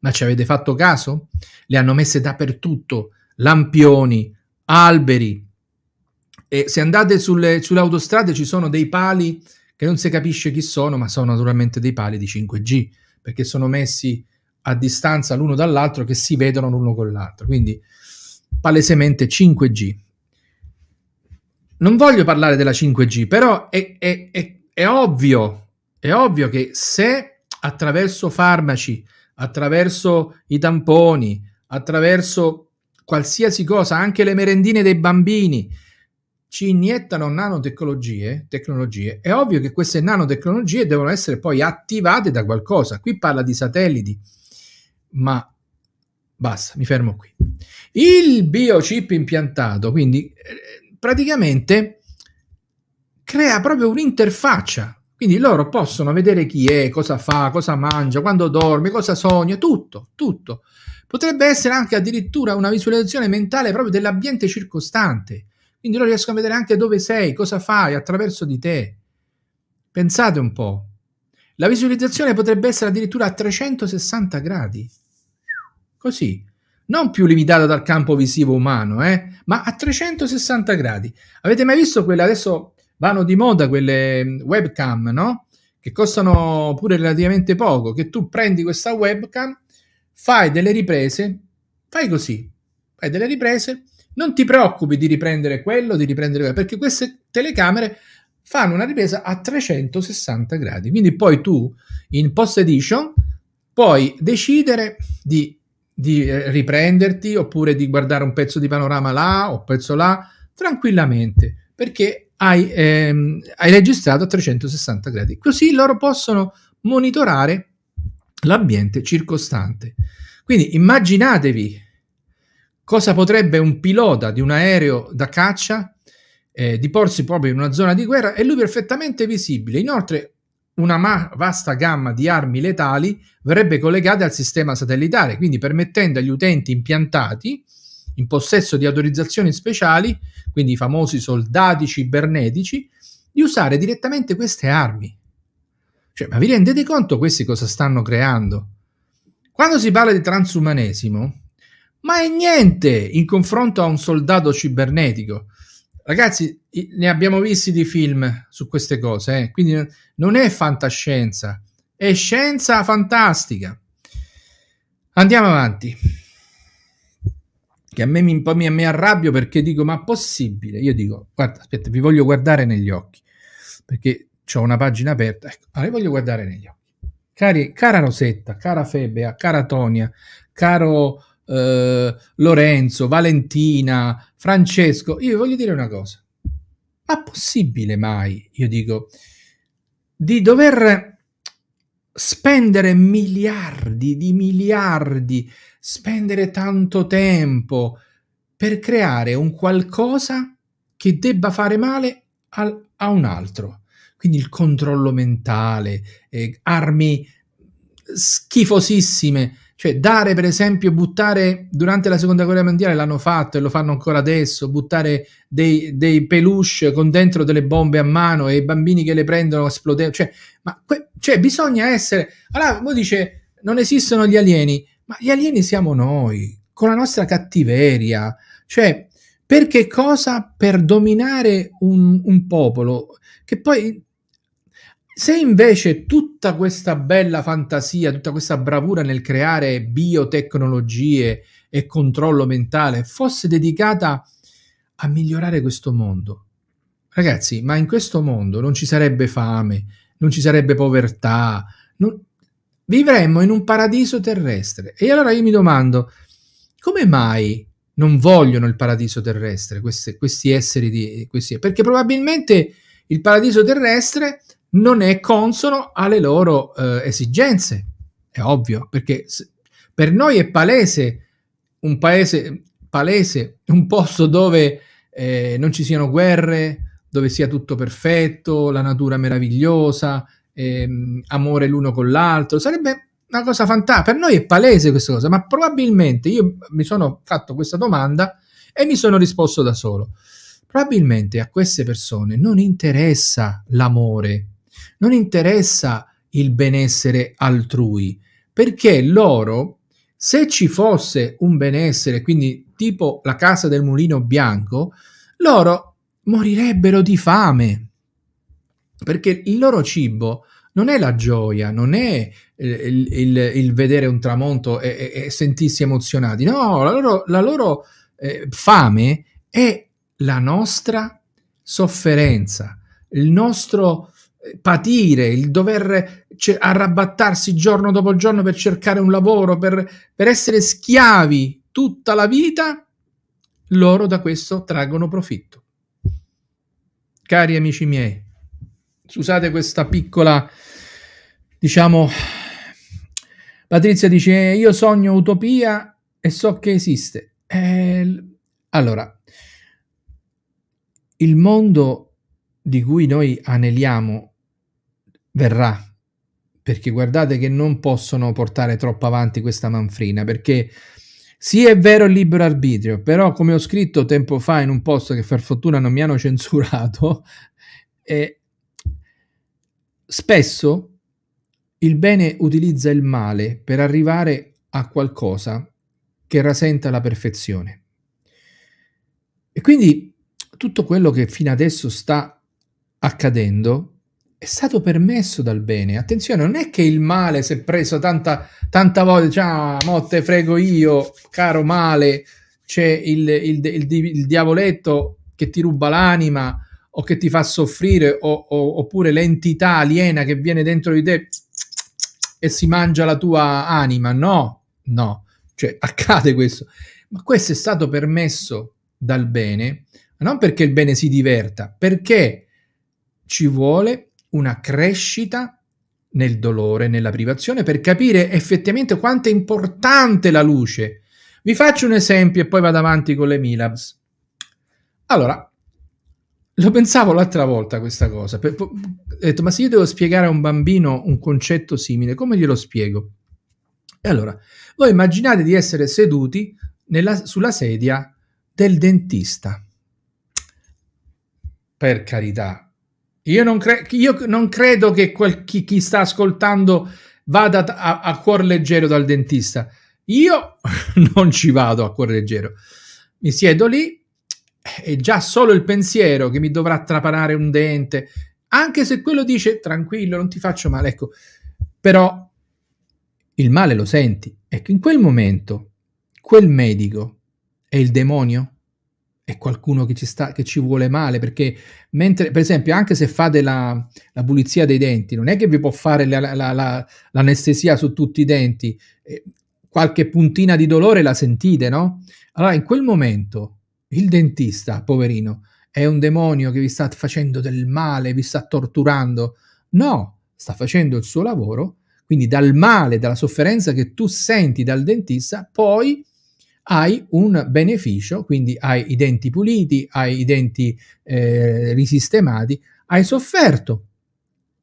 Ma ci avete fatto caso? Le hanno messe dappertutto, lampioni, alberi. E se andate sulle, sulle autostrade ci sono dei pali che non si capisce chi sono, ma sono naturalmente dei pali di 5G, perché sono messi a distanza l'uno dall'altro che si vedono l'uno con l'altro. Quindi palesemente 5G. Non voglio parlare della 5G, però è, è, è è ovvio, è ovvio che se attraverso farmaci, attraverso i tamponi, attraverso qualsiasi cosa, anche le merendine dei bambini, ci iniettano nanotecnologie, tecnologie, è ovvio che queste nanotecnologie devono essere poi attivate da qualcosa. Qui parla di satelliti, ma basta, mi fermo qui. Il biochip impiantato, quindi eh, praticamente crea proprio un'interfaccia. Quindi loro possono vedere chi è, cosa fa, cosa mangia, quando dorme, cosa sogna, tutto, tutto. Potrebbe essere anche addirittura una visualizzazione mentale proprio dell'ambiente circostante. Quindi loro riescono a vedere anche dove sei, cosa fai attraverso di te. Pensate un po'. La visualizzazione potrebbe essere addirittura a 360 gradi. Così non più limitata dal campo visivo umano, eh? ma a 360 gradi. Avete mai visto quella adesso vanno di moda quelle mm, webcam, no? Che costano pure relativamente poco, che tu prendi questa webcam, fai delle riprese, fai così, fai delle riprese, non ti preoccupi di riprendere quello, di riprendere quello, perché queste telecamere fanno una ripresa a 360 gradi. Quindi poi tu in post edition puoi decidere di, di eh, riprenderti oppure di guardare un pezzo di panorama là o un pezzo là tranquillamente perché hai, ehm, hai registrato a 360 gradi. Così loro possono monitorare l'ambiente circostante. Quindi immaginatevi cosa potrebbe un pilota di un aereo da caccia eh, di porsi proprio in una zona di guerra e lui perfettamente visibile. Inoltre una ma- vasta gamma di armi letali verrebbe collegata al sistema satellitare, quindi permettendo agli utenti impiantati in possesso di autorizzazioni speciali, quindi i famosi soldati cibernetici, di usare direttamente queste armi. Cioè, ma vi rendete conto questi cosa stanno creando? Quando si parla di transumanesimo, ma è niente in confronto a un soldato cibernetico. Ragazzi, ne abbiamo visti di film su queste cose, eh? quindi non è fantascienza, è scienza fantastica. Andiamo avanti che a me mi, mi, mi arrabbio perché dico ma possibile? Io dico guarda aspetta vi voglio guardare negli occhi perché ho una pagina aperta, ecco, ma vi voglio guardare negli occhi. Cari, cara Rosetta, cara Febea, cara Tonia, caro eh, Lorenzo, Valentina, Francesco, io vi voglio dire una cosa. Ma possibile mai, io dico, di dover spendere miliardi di miliardi, spendere tanto tempo per creare un qualcosa che debba fare male al, a un altro. Quindi il controllo mentale, eh, armi schifosissime, cioè dare per esempio, buttare durante la seconda guerra mondiale l'hanno fatto e lo fanno ancora adesso, buttare dei, dei peluche con dentro delle bombe a mano e i bambini che le prendono esplodevano, cioè, ma que- cioè, bisogna essere. Allora, voi dice: non esistono gli alieni, ma gli alieni siamo noi, con la nostra cattiveria. Cioè, perché cosa? Per dominare un, un popolo. Che poi, se invece tutta questa bella fantasia, tutta questa bravura nel creare biotecnologie e controllo mentale fosse dedicata a migliorare questo mondo. Ragazzi, ma in questo mondo non ci sarebbe fame, non ci sarebbe povertà, non... vivremmo in un paradiso terrestre. E allora io mi domando, come mai non vogliono il paradiso terrestre questi, questi esseri? Di, questi... Perché probabilmente il paradiso terrestre non è consono alle loro eh, esigenze. È ovvio, perché per noi è palese un paese, palese, un posto dove eh, non ci siano guerre, dove sia tutto perfetto, la natura meravigliosa, ehm, amore l'uno con l'altro. Sarebbe una cosa fantastica. Per noi è palese questa cosa, ma probabilmente io mi sono fatto questa domanda e mi sono risposto da solo. Probabilmente a queste persone non interessa l'amore, non interessa il benessere altrui, perché loro, se ci fosse un benessere, quindi tipo la casa del mulino bianco, loro morirebbero di fame, perché il loro cibo non è la gioia, non è eh, il, il, il vedere un tramonto e, e, e, sentirsi emozionati, no, la loro, la loro eh, fame è la nostra sofferenza, il nostro eh, patire, il dover arrabattarsi giorno dopo giorno per cercare un lavoro, per, per essere schiavi tutta la vita, loro da questo traggono profitto cari amici miei, scusate questa piccola, diciamo, Patrizia dice, io sogno utopia e so che esiste. Eh, allora, il mondo di cui noi aneliamo verrà, perché guardate che non possono portare troppo avanti questa manfrina, perché sì, è vero il libero arbitrio, però come ho scritto tempo fa in un post che per fortuna non mi hanno (laughs) censurato, eh, spesso il bene utilizza il male per arrivare a qualcosa che rasenta la perfezione. E quindi tutto quello che fino adesso sta accadendo è stato permesso dal bene. Attenzione, non è che il male si è preso tanta, tanta voglia, cioè, ah, motte frego io, caro male, c'è il, il, il, il, diavoletto che ti ruba l'anima o che ti fa soffrire, o, o, oppure l'entità aliena che viene dentro di te e si mangia la tua anima. No, no, cioè accade questo. Ma questo è stato permesso dal bene, non perché il bene si diverta, perché ci vuole una crescita nel dolore, nella privazione, per capire effettivamente quanto è importante la luce. Vi faccio un esempio e poi vado avanti con le Milabs. Allora, lo pensavo l'altra volta questa cosa. ho detto, ma se io devo spiegare a un bambino un concetto simile, come glielo spiego? E allora, voi immaginate di essere seduti nella, sulla sedia del dentista. Per carità, io non, cre- io non credo che quel- chi-, chi, sta ascoltando vada a-, a cuor leggero dal dentista. Io (laughs) non ci vado a cuor leggero. Mi siedo lì e già solo il pensiero che mi dovrà trapanare un dente, anche se quello dice tranquillo, non ti faccio male, ecco, però il male lo senti. Ecco, in quel momento quel medico è il demonio? è qualcuno che ci, sta, che ci vuole male, perché mentre, per esempio, anche se fate la, la pulizia dei denti, non è che vi può fare la, la, l'anestesia su tutti i denti, eh, qualche puntina di dolore la sentite, no? Allora, in quel momento, il dentista, poverino, è un demonio che vi sta facendo del male, vi sta torturando. No, sta facendo il suo lavoro, quindi dal male, dalla sofferenza che tu senti dal dentista, poi hai un beneficio, quindi hai i denti puliti, hai i denti eh, risistemati, hai sofferto,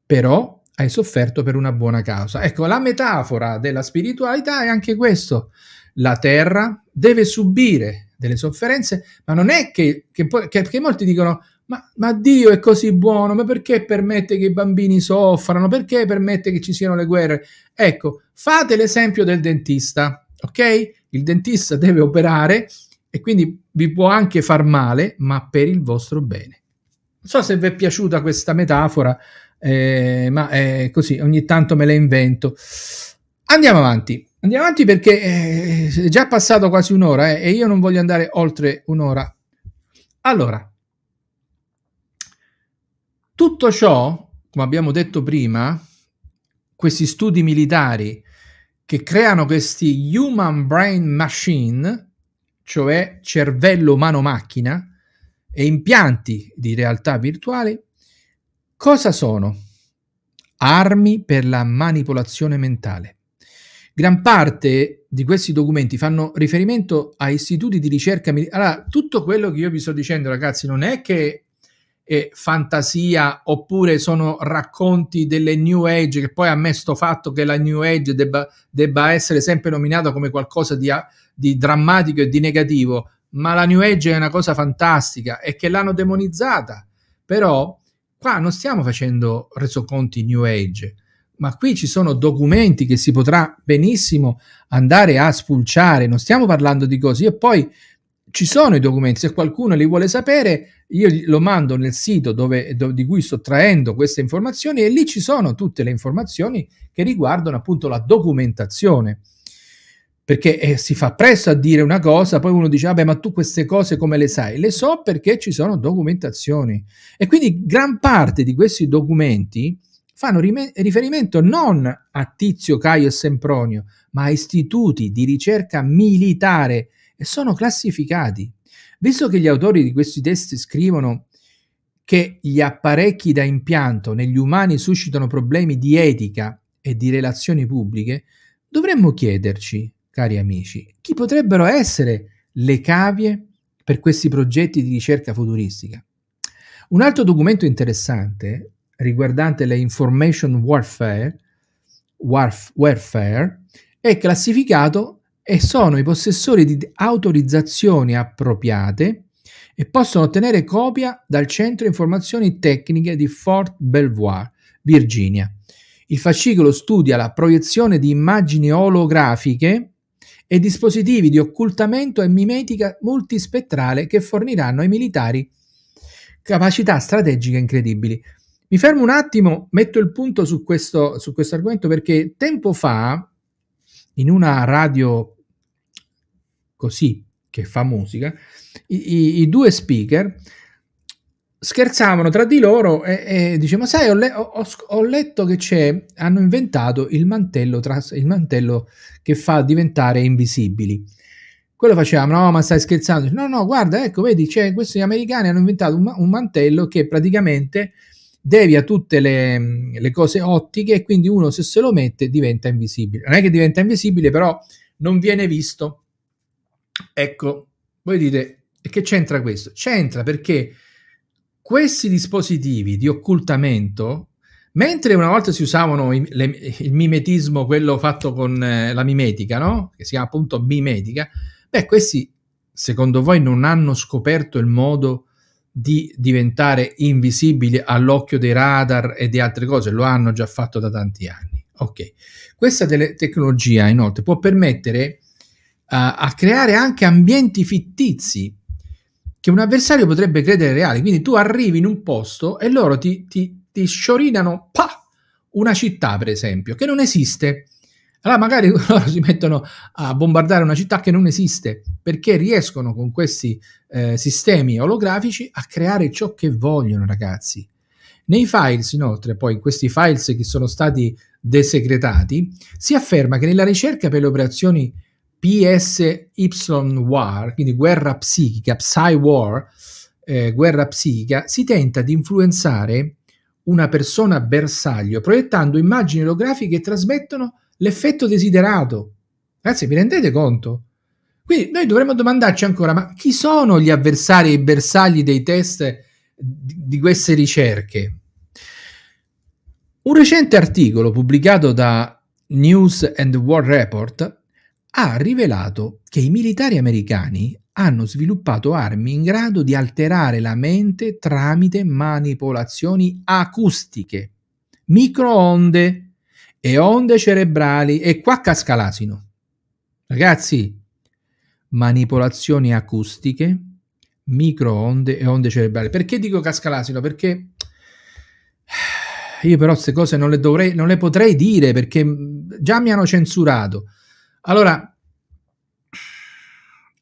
però hai sofferto per una buona causa. Ecco, la metafora della spiritualità è anche questo. La terra deve subire delle sofferenze, ma non è che, che, che, che molti dicono ma, ma, Dio è così buono, ma perché permette che i bambini soffrano? Perché permette che ci siano le guerre? Ecco, fate l'esempio del dentista, ok? Il dentista deve operare e quindi vi può anche far male, ma per il vostro bene. Non so se vi è piaciuta questa metafora, eh, ma è così, ogni tanto me la invento. Andiamo avanti. Andiamo avanti perché eh, è già passato quasi un'ora eh, e io non voglio andare oltre un'ora. Allora, tutto ciò, come abbiamo detto prima, questi studi militari che creano questi human brain machine, cioè cervello umano-macchina, e impianti di realtà virtuali, cosa sono? Armi per la manipolazione mentale. Gran parte di questi documenti fanno riferimento a istituti di ricerca militare. Allora, tutto quello che io vi sto dicendo, ragazzi, non è che eh, fantasia oppure sono racconti delle New Age che poi ha messo fatto che la New Age debba, debba essere sempre nominata come qualcosa di, di drammatico e di negativo, ma la New Age è una cosa fantastica e che l'hanno demonizzata. Però qua non stiamo facendo resoconti New Age, ma qui ci sono documenti che si potrà benissimo andare a spulciare, non stiamo parlando di cose. e poi ci sono i documenti, se qualcuno li vuole sapere, io lo mando nel sito dove, do, di cui sto traendo queste informazioni e lì ci sono tutte le informazioni che riguardano appunto la documentazione. Perché eh, si fa presto a dire una cosa, poi uno dice, vabbè, ah, ma tu queste cose come le sai? Le so perché ci sono documentazioni. E quindi gran parte di questi documenti fanno riferimento non a Tizio, Caio e Sempronio, ma a istituti di ricerca militare e sono classificati. Visto che gli autori di questi test scrivono che gli apparecchi da impianto negli umani suscitano problemi di etica e di relazioni pubbliche, dovremmo chiederci, cari amici, chi potrebbero essere le cavie per questi progetti di ricerca futuristica. Un altro documento interessante riguardante le information warfare, warf, warfare è classificato e sono i possessori di autorizzazioni appropriate e possono ottenere copia dal Centro Informazioni Tecniche di Fort Belvoir, Virginia. Il fascicolo studia la proiezione di immagini olografiche e dispositivi di occultamento e mimetica multispettrale che forniranno ai militari capacità strategiche incredibili. Mi fermo un attimo, metto il punto su questo, su questo argomento perché tempo fa, in una radio così che fa musica, i, i, i due speaker scherzavano tra di loro e, e dicevano, sai, ho, le- ho, ho, letto che c'è, hanno inventato il mantello, tras- il mantello che fa diventare invisibili. Quello faceva, no, ma stai scherzando? No, no, guarda, ecco, vedi, c'è, questi americani hanno inventato un, un mantello che praticamente devia tutte le, le, cose ottiche e quindi uno se se lo mette diventa invisibile. Non è che diventa invisibile, però non viene visto Ecco, voi dite, che c'entra questo? C'entra perché questi dispositivi di occultamento, mentre una volta si usavano i, le, il mimetismo, quello fatto con eh, la mimetica, no? che si chiama appunto mimetica, beh, questi secondo voi non hanno scoperto il modo di diventare invisibili all'occhio dei radar e di altre cose, lo hanno già fatto da tanti anni. Ok, questa tecnologia inoltre può permettere a creare anche ambienti fittizi che un avversario potrebbe credere reali. Quindi tu arrivi in un posto e loro ti, ti, ti sciorinano pah, una città, per esempio, che non esiste. Allora magari (laughs) loro si mettono a bombardare una città che non esiste perché riescono con questi eh, sistemi olografici a creare ciò che vogliono, ragazzi. Nei files, inoltre, poi in questi files che sono stati desecretati, si afferma che nella ricerca per le operazioni PSY quindi guerra psichica, Psy War, eh, guerra psichica, si tenta di influenzare una persona bersaglio proiettando immagini olografiche che trasmettono l'effetto desiderato. Ragazzi, vi rendete conto? Quindi noi dovremmo domandarci ancora, ma chi sono gli avversari e i bersagli dei test di queste ricerche? Un recente articolo pubblicato da News and World Report ha rivelato che i militari americani hanno sviluppato armi in grado di alterare la mente tramite manipolazioni acustiche, microonde e onde cerebrali e qua casca l'asino. Ragazzi, manipolazioni acustiche, microonde e onde cerebrali. Perché dico casca l'asino? Perché (sighs) io però queste cose non le, dovrei, non le potrei dire perché mm, già mi hanno censurato. Allora,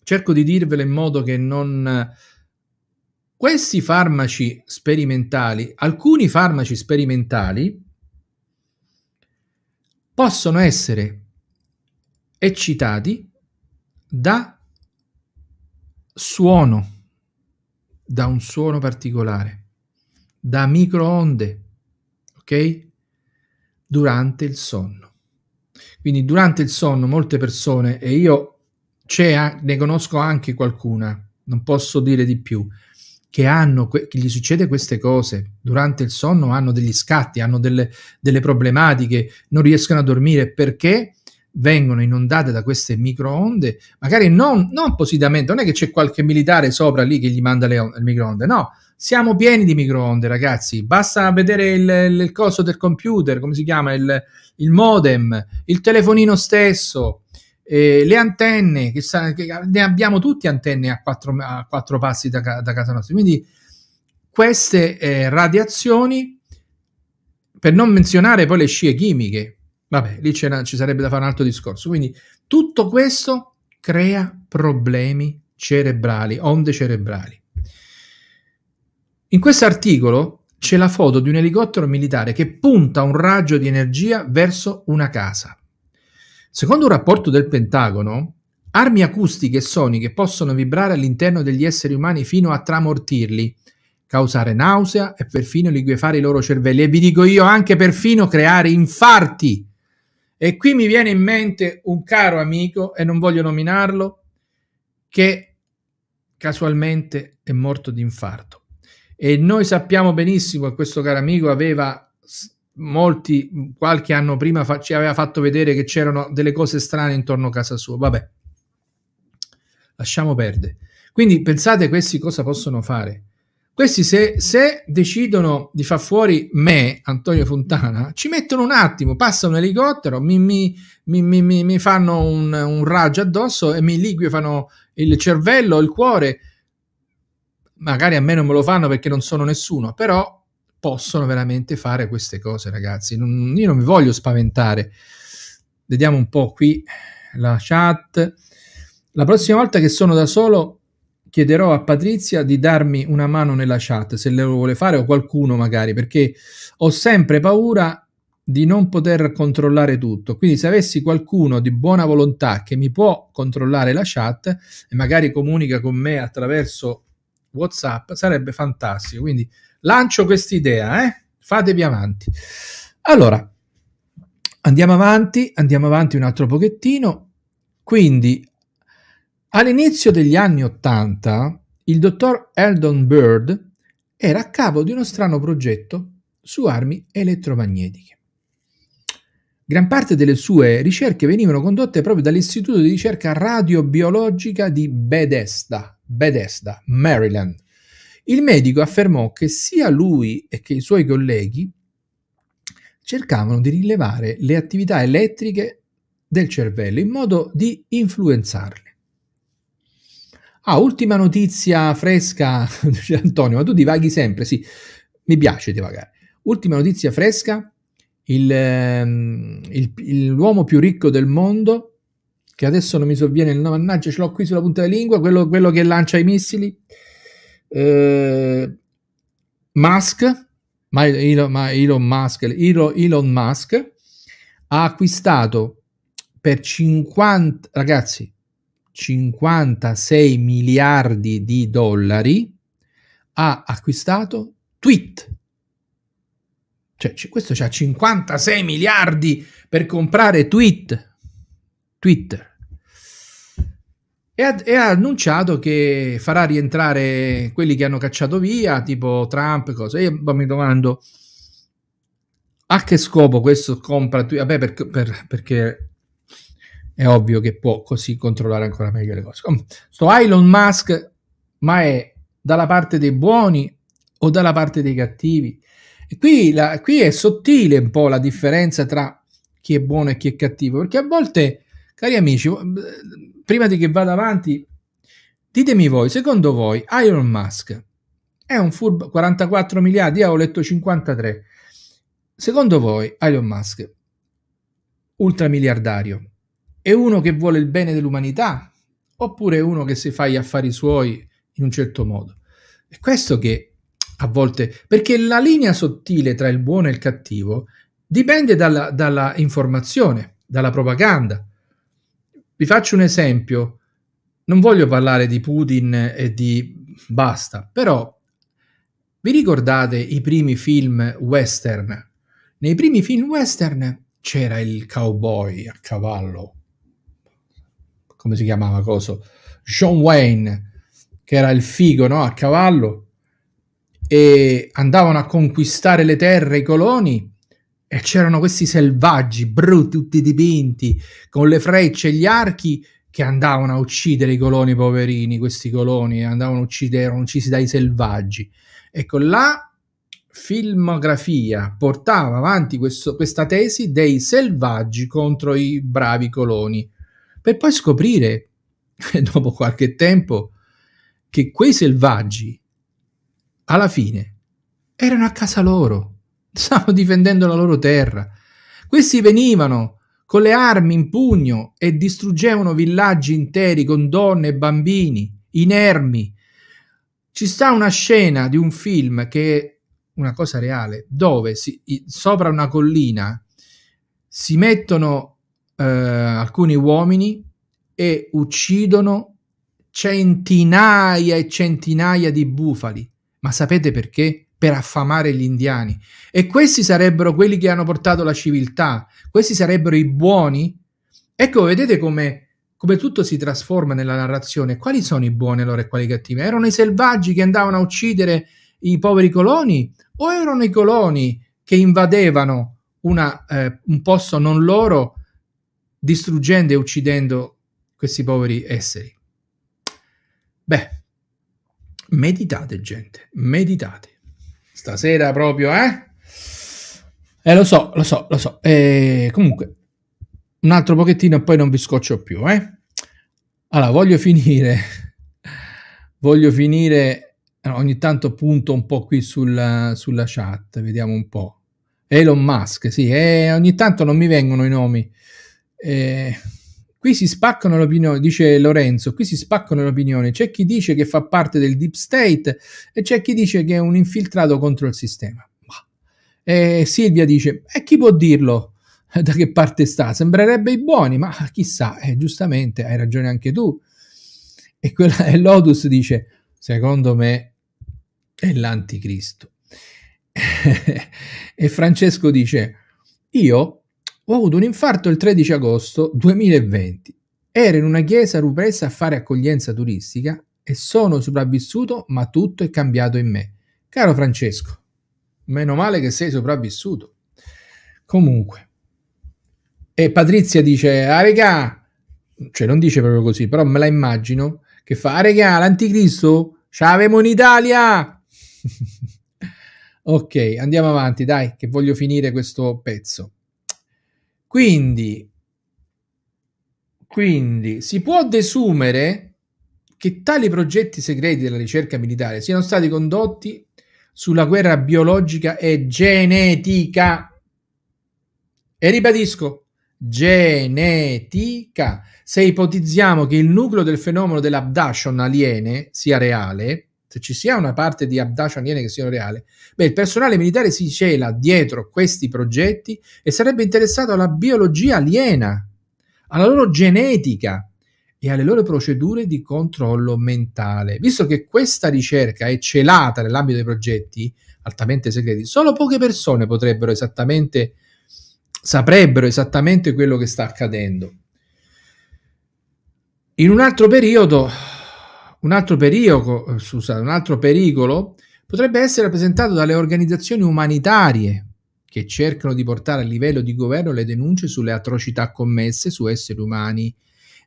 cerco di dirvelo in modo che non... Questi farmaci sperimentali, alcuni farmaci sperimentali, possono essere eccitati da suono, da un suono particolare, da microonde, ok? Durante il sonno. Quindi durante il sonno molte persone, e io c'è, ne conosco anche qualcuna, non posso dire di più, che, hanno, che gli succede queste cose durante il sonno, hanno degli scatti, hanno delle, delle problematiche, non riescono a dormire perché vengono inondate da queste microonde, magari non, appositamente, non è che c'è qualche militare sopra lì che gli manda le, le microonde, no, siamo pieni di microonde, ragazzi. Basta vedere il, il coso del computer, come si chiama, il, il modem, il telefonino stesso, eh, le antenne, che, sa, che, ne abbiamo tutti antenne a quattro, a quattro passi da, da, casa nostra. Quindi queste eh, radiazioni, per non menzionare poi le scie chimiche, vabbè, lì ci sarebbe da fare un altro discorso. Quindi tutto questo crea problemi cerebrali, onde cerebrali. In questo articolo c'è la foto di un elicottero militare che punta un raggio di energia verso una casa. Secondo un rapporto del Pentagono, armi acustiche e soniche possono vibrare all'interno degli esseri umani fino a tramortirli, causare nausea e perfino liquefare i loro cervelli. E vi dico io anche perfino creare infarti. E qui mi viene in mente un caro amico, e non voglio nominarlo, che casualmente è morto di infarto. E noi sappiamo benissimo che questo caro amico aveva molti, qualche anno prima fa, ci aveva fatto vedere che c'erano delle cose strane intorno a casa sua. Vabbè, lasciamo perdere. Quindi pensate questi cosa possono fare. Questi se, se, decidono di far fuori me, Antonio Fontana, ci mettono un attimo, passa un elicottero, mi, mi, mi, mi fanno un, un, raggio addosso e mi liquefano il cervello, il cuore magari a me non me lo fanno perché non sono nessuno, però possono veramente fare queste cose, ragazzi. Non, io non mi voglio spaventare. Vediamo un po' qui la chat. La prossima volta che sono da solo chiederò a Patrizia di darmi una mano nella chat, se lo vuole fare o qualcuno magari, perché ho sempre paura di non poter controllare tutto. Quindi se avessi qualcuno di buona volontà che mi può controllare la chat e magari comunica con me attraverso WhatsApp, sarebbe fantastico. Quindi lancio quest'idea, eh? fatevi avanti. Allora, andiamo avanti, andiamo avanti un altro pochettino. Quindi, all'inizio degli anni Ottanta, il dottor Eldon Bird era a capo di uno strano progetto su armi elettromagnetiche. Gran parte delle sue ricerche venivano condotte proprio dall'Istituto di ricerca radiobiologica di Bethesda, Bethesda, Maryland. Il medico affermò che sia lui che i suoi colleghi cercavano di rilevare le attività elettriche del cervello in modo di influenzarle. Ah, ultima notizia fresca, (laughs) Antonio, ma tu divaghi sempre, sì, mi piace divagare. Ultima notizia fresca, Ehm, il, l'uomo più ricco del mondo, che adesso non mi sovviene il nome, mannaggia, ce l'ho qui sulla punta della lingua, quello, quello che lancia i missili, eh, Musk, ma Elon, ma Elon Musk, Elon, Elon Musk ha acquistato per 50, ragazzi, 56 miliardi di dollari, ha acquistato tweet cioè, questo ha 56 miliardi per comprare tweet. Twitter. E ha, e ha, annunciato che farà rientrare quelli che hanno cacciato via, tipo Trump e cose. Boh, Io mi domando, a che scopo questo compra Twitter? Vabbè, per, per, perché è ovvio che può così controllare ancora meglio le cose. Sto Elon Musk, ma è dalla parte dei buoni o dalla parte dei cattivi? E qui, la, qui è sottile un po' la differenza tra chi è buono e chi è cattivo, perché a volte, cari amici, prima di che vada avanti, ditemi voi, secondo voi Iron Musk è un furbo 44 miliardi, io ho letto 53. Secondo voi Iron Musk, ultramiliardario, è uno che vuole il bene dell'umanità oppure uno che si fa gli affari suoi in un certo modo? È questo che a volte, perché la linea sottile tra il buono e il cattivo dipende dalla, dalla informazione, dalla propaganda. Vi faccio un esempio, non voglio parlare di Putin e di basta, però vi ricordate i primi film western? Nei primi film western c'era il cowboy a cavallo, come si chiamava coso? John Wayne, che era il figo no? a cavallo, e andavano a conquistare le terre, i coloni, e c'erano questi selvaggi, brutti, tutti dipinti, con le frecce e gli archi, che andavano a uccidere i coloni poverini, questi coloni, andavano a uccidere, erano uccisi dai selvaggi. Ecco, la filmografia portava avanti questo, questa tesi dei selvaggi contro i bravi coloni, per poi scoprire, (laughs) dopo qualche tempo, che quei selvaggi alla fine erano a casa loro, stavano (laughs) difendendo la loro terra. Questi venivano con le armi in pugno e distruggevano villaggi interi con donne e bambini, inermi. Ci sta una scena di un film che è una cosa reale, dove si, sopra una collina si mettono eh, alcuni uomini e uccidono centinaia e centinaia di bufali ma sapete perché? Per affamare gli indiani. E questi sarebbero quelli che hanno portato la civiltà, questi sarebbero i buoni. Ecco, vedete come, come tutto si trasforma nella narrazione. Quali sono i buoni allora e quali i cattivi? Erano i selvaggi che andavano a uccidere i poveri coloni o erano i coloni che invadevano una, eh, un posto non loro, distruggendo e uccidendo questi poveri esseri? Beh, Meditate, gente, meditate. Stasera proprio, eh? Eh, lo so, lo so, lo so. Eh, comunque, un altro pochettino e poi non vi scoccio più, eh? Allora, voglio finire, (laughs) voglio finire, eh, ogni tanto punto un po' qui sulla, sulla chat, vediamo un po'. Elon Musk, sì, eh, ogni tanto non mi vengono i nomi. Eh, Qui si spaccano l'opinione, dice Lorenzo, qui si spaccano l'opinione. C'è chi dice che fa parte del deep state e c'è chi dice che è un infiltrato contro il sistema. E eh, Silvia dice, e chi può dirlo (laughs) da che parte sta? Sembrerebbe i buoni, ma chissà, eh, giustamente hai ragione anche tu. E, quella, (laughs) e Lotus dice, secondo me è l'anticristo. (laughs) e Francesco dice, io ho avuto un infarto il 13 agosto 2020. Ero in una chiesa rupressa a fare accoglienza turistica e sono sopravvissuto, ma tutto è cambiato in me. Caro Francesco, meno male che sei sopravvissuto. Comunque. E Patrizia dice, Arega, cioè non dice proprio così, però me la immagino, che fa, Arega, regà, l'anticristo ce l'avevamo in Italia! (laughs) ok, andiamo avanti, dai, che voglio finire questo pezzo. Quindi, quindi si può desumere che tali progetti segreti della ricerca militare siano stati condotti sulla guerra biologica e genetica. E ribadisco, genetica. Se ipotizziamo che il nucleo del fenomeno dell'abduction aliene sia reale, se ci sia una parte di abduction aliene che siano reali, beh, il personale militare si cela dietro questi progetti e sarebbe interessato alla biologia aliena, alla loro genetica e alle loro procedure di controllo mentale. Visto che questa ricerca è celata nell'ambito dei progetti altamente segreti, solo poche persone potrebbero esattamente saprebbero esattamente quello che sta accadendo. In un altro periodo un altro, pericolo, eh, scusate, un altro pericolo potrebbe essere rappresentato dalle organizzazioni umanitarie che cercano di portare a livello di governo le denunce sulle atrocità commesse su esseri umani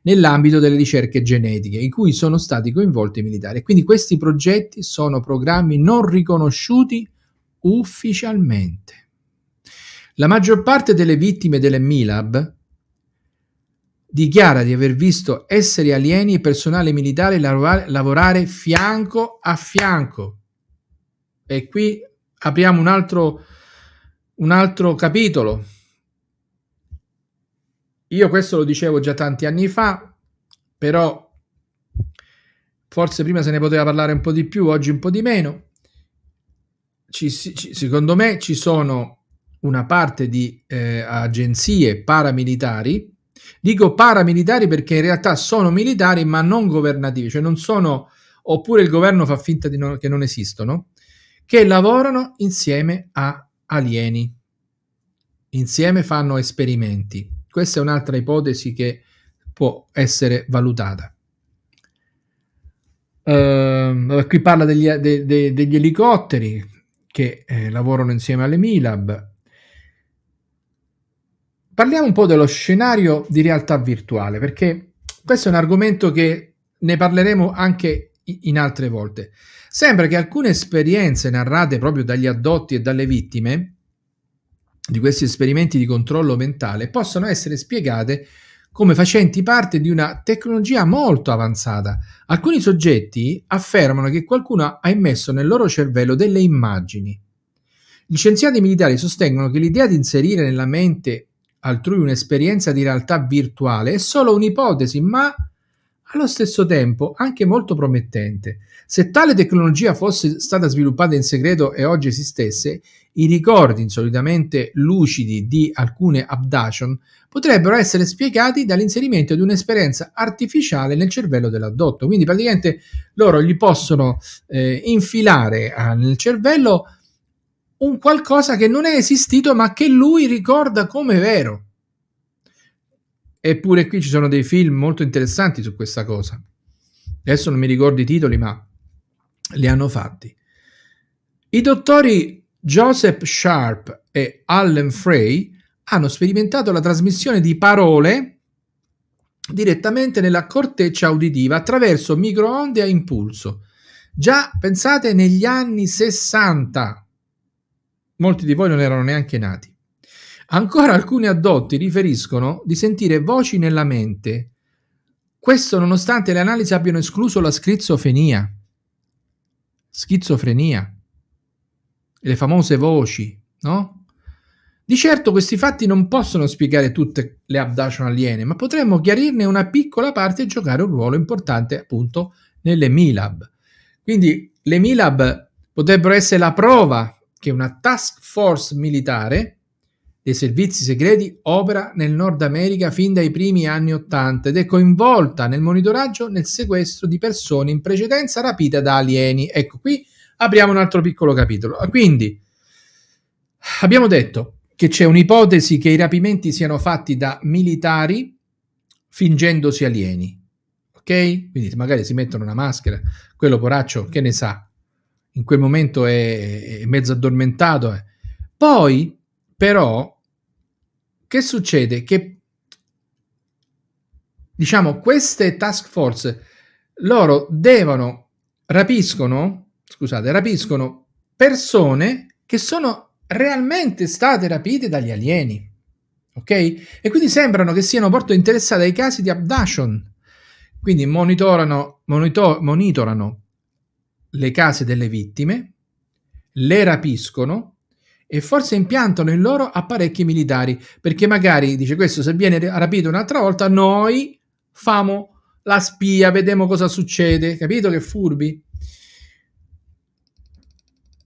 nell'ambito delle ricerche genetiche in cui sono stati coinvolti i militari. Quindi questi progetti sono programmi non riconosciuti ufficialmente. La maggior parte delle vittime delle MILAB dichiara di aver visto esseri alieni e personale militare lavorare fianco a fianco. E qui apriamo un altro, un altro capitolo. Io questo lo dicevo già tanti anni fa, però forse prima se ne poteva parlare un po' di più, oggi un po' di meno. Ci, ci, secondo me ci sono una parte di eh, agenzie paramilitari Dico paramilitari perché in realtà sono militari ma non governativi, cioè non sono, oppure il governo fa finta non, che non esistono, che lavorano insieme a alieni, insieme fanno esperimenti. Questa è un'altra ipotesi che può essere valutata. Uh, qui parla degli, de, de, degli elicotteri che eh, lavorano insieme alle Milab, Parliamo un po' dello scenario di realtà virtuale, perché questo è un argomento che ne parleremo anche in altre volte. Sembra che alcune esperienze narrate proprio dagli addotti e dalle vittime di questi esperimenti di controllo mentale possano essere spiegate come facenti parte di una tecnologia molto avanzata. Alcuni soggetti affermano che qualcuno ha immesso nel loro cervello delle immagini. Gli scienziati militari sostengono che l'idea di inserire nella mente altrui un'esperienza di realtà virtuale è solo un'ipotesi, ma allo stesso tempo anche molto promettente. Se tale tecnologia fosse stata sviluppata in segreto e oggi esistesse, i ricordi insolitamente lucidi di alcune abduction potrebbero essere spiegati dall'inserimento di un'esperienza artificiale nel cervello dell'addotto. Quindi praticamente loro gli possono eh, infilare eh, nel cervello un qualcosa che non è esistito ma che lui ricorda come vero. Eppure qui ci sono dei film molto interessanti su questa cosa. Adesso non mi ricordo i titoli, ma li hanno fatti. I dottori Joseph Sharp e Allen Frey hanno sperimentato la trasmissione di parole direttamente nella corteccia uditiva attraverso microonde a impulso. Già pensate negli anni 60 Molti di voi non erano neanche nati. Ancora alcuni addotti riferiscono di sentire voci nella mente. Questo nonostante le analisi abbiano escluso la schizofrenia. Schizofrenia. Le famose voci, no? Di certo questi fatti non possono spiegare tutte le abduction aliene, ma potremmo chiarirne una piccola parte e giocare un ruolo importante appunto nelle Milab. Quindi le Milab potrebbero essere la prova che una task force militare dei servizi segreti opera nel Nord America fin dai primi anni Ottanta ed è coinvolta nel monitoraggio nel sequestro di persone in precedenza rapite da alieni. Ecco qui apriamo un altro piccolo capitolo. Quindi abbiamo detto che c'è un'ipotesi che i rapimenti siano fatti da militari fingendosi alieni. Ok? Quindi magari si mettono una maschera, quello poraccio che ne sa in quel momento è, è mezzo addormentato. Eh. Poi, però, che succede? Che, diciamo, queste task force, loro devono, rapiscono, scusate, rapiscono persone che sono realmente state rapite dagli alieni. Ok? E quindi sembrano che siano molto interessate ai casi di abduction. Quindi monitorano, monitor, monitorano le case delle vittime, le rapiscono e forse impiantano in loro apparecchi militari, perché magari, dice questo, se viene rapito un'altra volta, noi famo la spia, vediamo cosa succede, capito che furbi?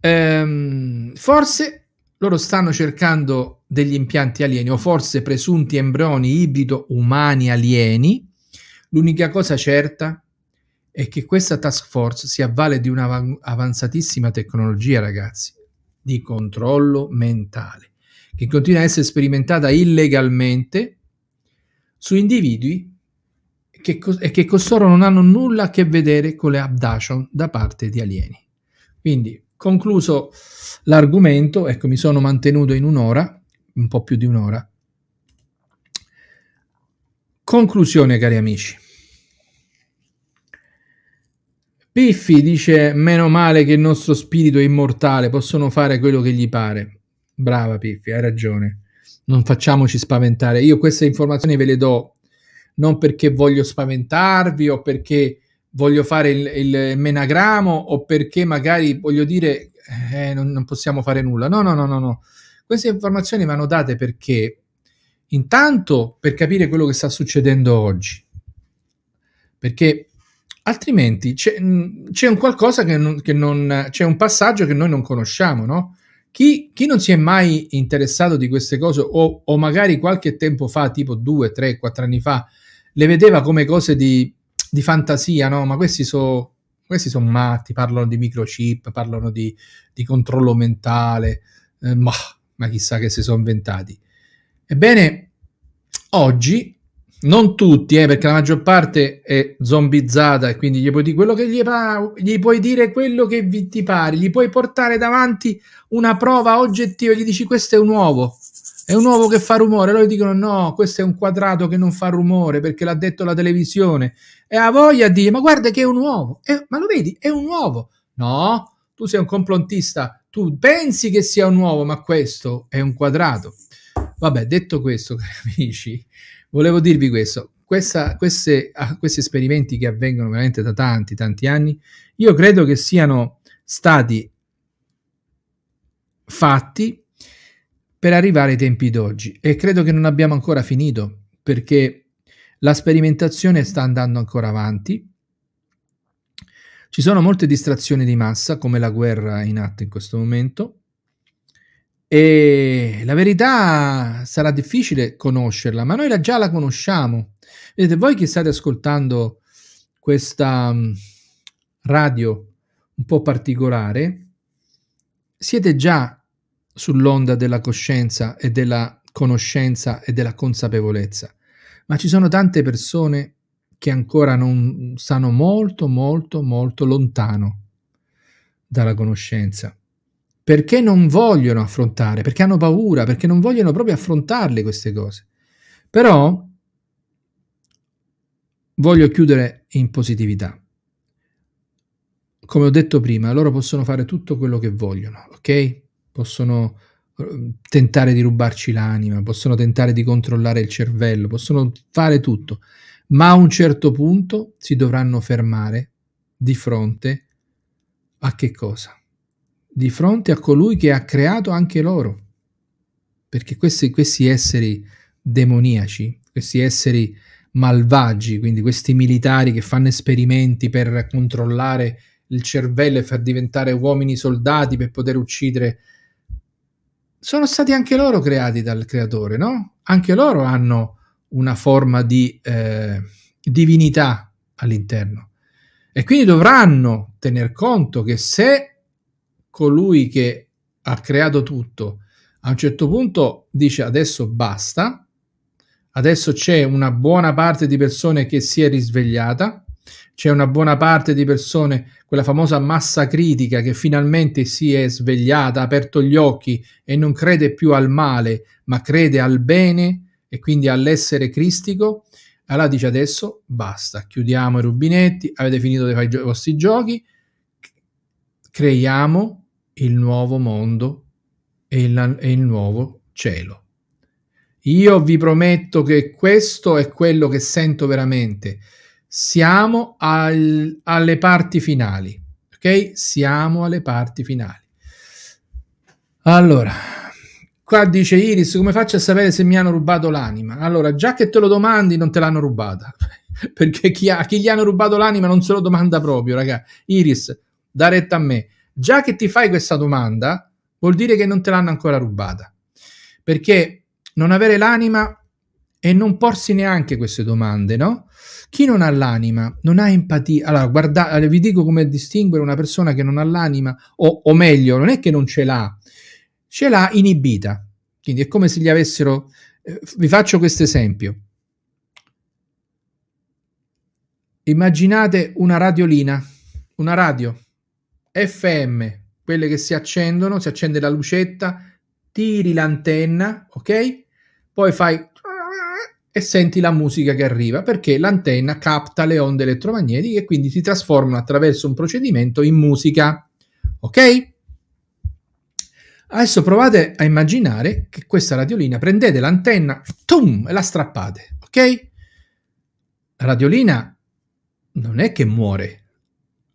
Ehm, forse loro stanno cercando degli impianti alieni o forse presunti embrioni ibrido umani alieni. L'unica cosa certa è che questa task force si avvale di un'avanzatissima tecnologia, ragazzi, di controllo mentale, che continua a essere sperimentata illegalmente su individui che e che costoro non hanno nulla a che vedere con le abduction da parte di alieni. Quindi, concluso l'argomento, ecco, mi sono mantenuto in un'ora, un po' più di un'ora. Conclusione, cari amici. Piffi dice: Meno male che il nostro spirito è immortale, possono fare quello che gli pare. Brava Piffi, hai ragione. Non facciamoci spaventare. Io queste informazioni ve le do non perché voglio spaventarvi o perché voglio fare il, il menagramo o perché magari voglio dire eh, non, non possiamo fare nulla. No, no, no, no, no. Queste informazioni vanno date perché intanto per capire quello che sta succedendo oggi. Perché altrimenti c'è, mm, c'è, un qualcosa che non, che non, c'è un passaggio che noi non conosciamo, no? Chi, chi non si è mai interessato di queste cose o, o magari qualche tempo fa, tipo due tre quattro anni fa, le vedeva come cose di, di fantasia, no? Ma questi sono questi sono matti, parlano di microchip, parlano di, di controllo mentale, eh, ma, ma chissà che si sono inventati. Ebbene, oggi non tutti, eh, perché la maggior parte è zombizzata e quindi gli puoi dire quello che gli, pa- gli puoi dire quello che vi- ti pare, gli puoi portare davanti una prova oggettiva, gli dici questo è un uovo, è un uovo che fa rumore, loro dicono no, questo è un quadrato che non fa rumore perché l'ha detto la televisione e ha voglia di dire ma guarda che è un uovo, è, ma lo vedi, è un uovo, no, tu sei un complontista, tu pensi che sia un uovo ma questo è un quadrato. Vabbè, detto questo, (laughs) cari amici, Volevo dirvi questo. Questa, queste, ah, questi esperimenti che avvengono veramente da tanti, tanti anni, io credo che siano stati fatti per arrivare ai tempi d'oggi e credo che non abbiamo ancora finito perché la sperimentazione sta andando ancora avanti. Ci sono molte distrazioni di massa come la guerra in atto in questo momento e la verità sarà difficile conoscerla, ma noi la, già la conosciamo. Vedete, voi che state ascoltando questa mm, radio un po' particolare, siete già sull'onda della coscienza e della conoscenza e della consapevolezza, ma ci sono tante persone che ancora non stanno molto, molto, molto lontano dalla conoscenza perché non vogliono affrontare, perché hanno paura, perché non vogliono proprio affrontarle queste cose. Però voglio chiudere in positività. Come ho detto prima, loro possono fare tutto quello che vogliono, ok? Possono ehm, tentare di rubarci l'anima, possono tentare di controllare il cervello, possono fare tutto, ma a un certo punto si dovranno fermare di fronte a che cosa? di fronte a colui che ha creato anche loro. Perché questi, questi esseri demoniaci, questi esseri malvagi, quindi questi militari che fanno esperimenti per controllare il cervello e far diventare uomini soldati per poter uccidere, sono stati anche loro creati dal creatore, no? Anche loro hanno una forma di eh, divinità all'interno. E quindi dovranno tener conto che se colui che ha creato tutto, a un certo punto dice adesso basta, adesso c'è una buona parte di persone che si è risvegliata, c'è una buona parte di persone, quella famosa massa critica che finalmente si è svegliata, ha aperto gli occhi e non crede più al male, ma crede al bene e quindi all'essere cristico. Allora dice adesso basta, chiudiamo i rubinetti, avete finito di fare i, i vostri giochi, creiamo il nuovo mondo e il, e il nuovo cielo. Io vi prometto che questo è quello che sento veramente. Siamo al, alle parti finali, ok? Siamo alle parti finali. Allora, qua dice Iris, come faccio a sapere se mi hanno rubato l'anima? Allora, già che te lo domandi, non te l'hanno rubata, (laughs) perché chi, ha, chi gli hanno rubato l'anima non se lo domanda proprio, raga. Iris, da retta a me. Già che ti fai questa domanda, vuol dire che non te l'hanno ancora rubata. Perché non avere l'anima e non porsi neanche queste domande, no? Chi non ha l'anima, non ha empatia. Allora, guardate, eh, vi dico come distinguere una persona che non ha l'anima, o, o meglio, non è che non ce l'ha, ce l'ha inibita. Quindi è come se gli avessero... Eh, vi faccio questo esempio. Immaginate una radiolina, una radio FM, quelle che si accendono, si accende la lucetta, tiri l'antenna, ok? Poi fai e senti la musica che arriva perché l'antenna capta le onde elettromagnetiche e quindi si trasformano attraverso un procedimento in musica, ok? Adesso provate a immaginare che questa radiolina prendete l'antenna tum, e la strappate, ok? La radiolina non è che muore,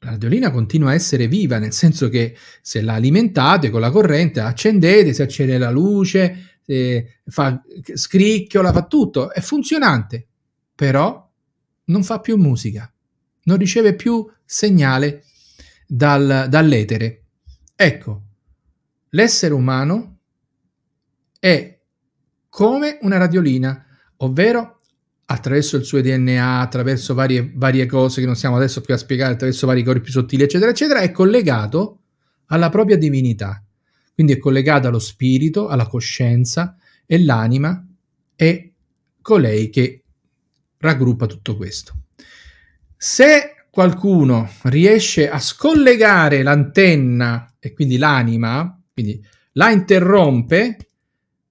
la radiolina continua a essere viva, nel senso che se la alimentate con la corrente, accendete, si accende la luce, eh, fa scricchiola, fa tutto, è funzionante, però non fa più musica, non riceve più segnale dal, dall'etere. Ecco, l'essere umano è come una radiolina, ovvero attraverso il suo DNA, attraverso varie, varie cose che non siamo adesso qui a spiegare, attraverso vari corpi sottili, eccetera, eccetera, è collegato alla propria divinità. Quindi è collegato allo spirito, alla coscienza e l'anima è colei che raggruppa tutto questo. Se qualcuno riesce a scollegare l'antenna e quindi l'anima, quindi la interrompe,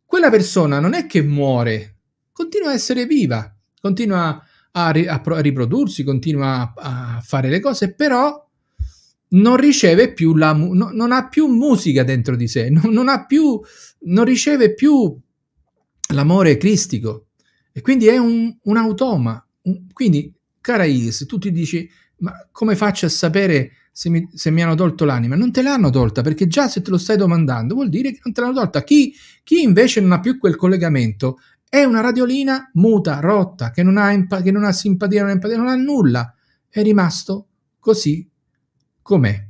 quella persona non è che muore, continua a essere viva, continua a, ri- a, pro- a riprodursi, continua a-, a, fare le cose, però non riceve più la mu- no, non ha più musica dentro di sé, (laughs) non, non, ha più, non riceve più l'amore cristico e quindi è un, un automa. Un, quindi, cara Iris, tu ti dici, ma come faccio a sapere se mi, se mi, hanno tolto l'anima? Non te l'hanno tolta, perché già se te lo stai domandando vuol dire che non te l'hanno tolta. Chi, chi invece non ha più quel collegamento è una radiolina muta, rotta, che non ha, impa- che non ha simpatia, non ha empatia, non ha nulla. È rimasto così com'è.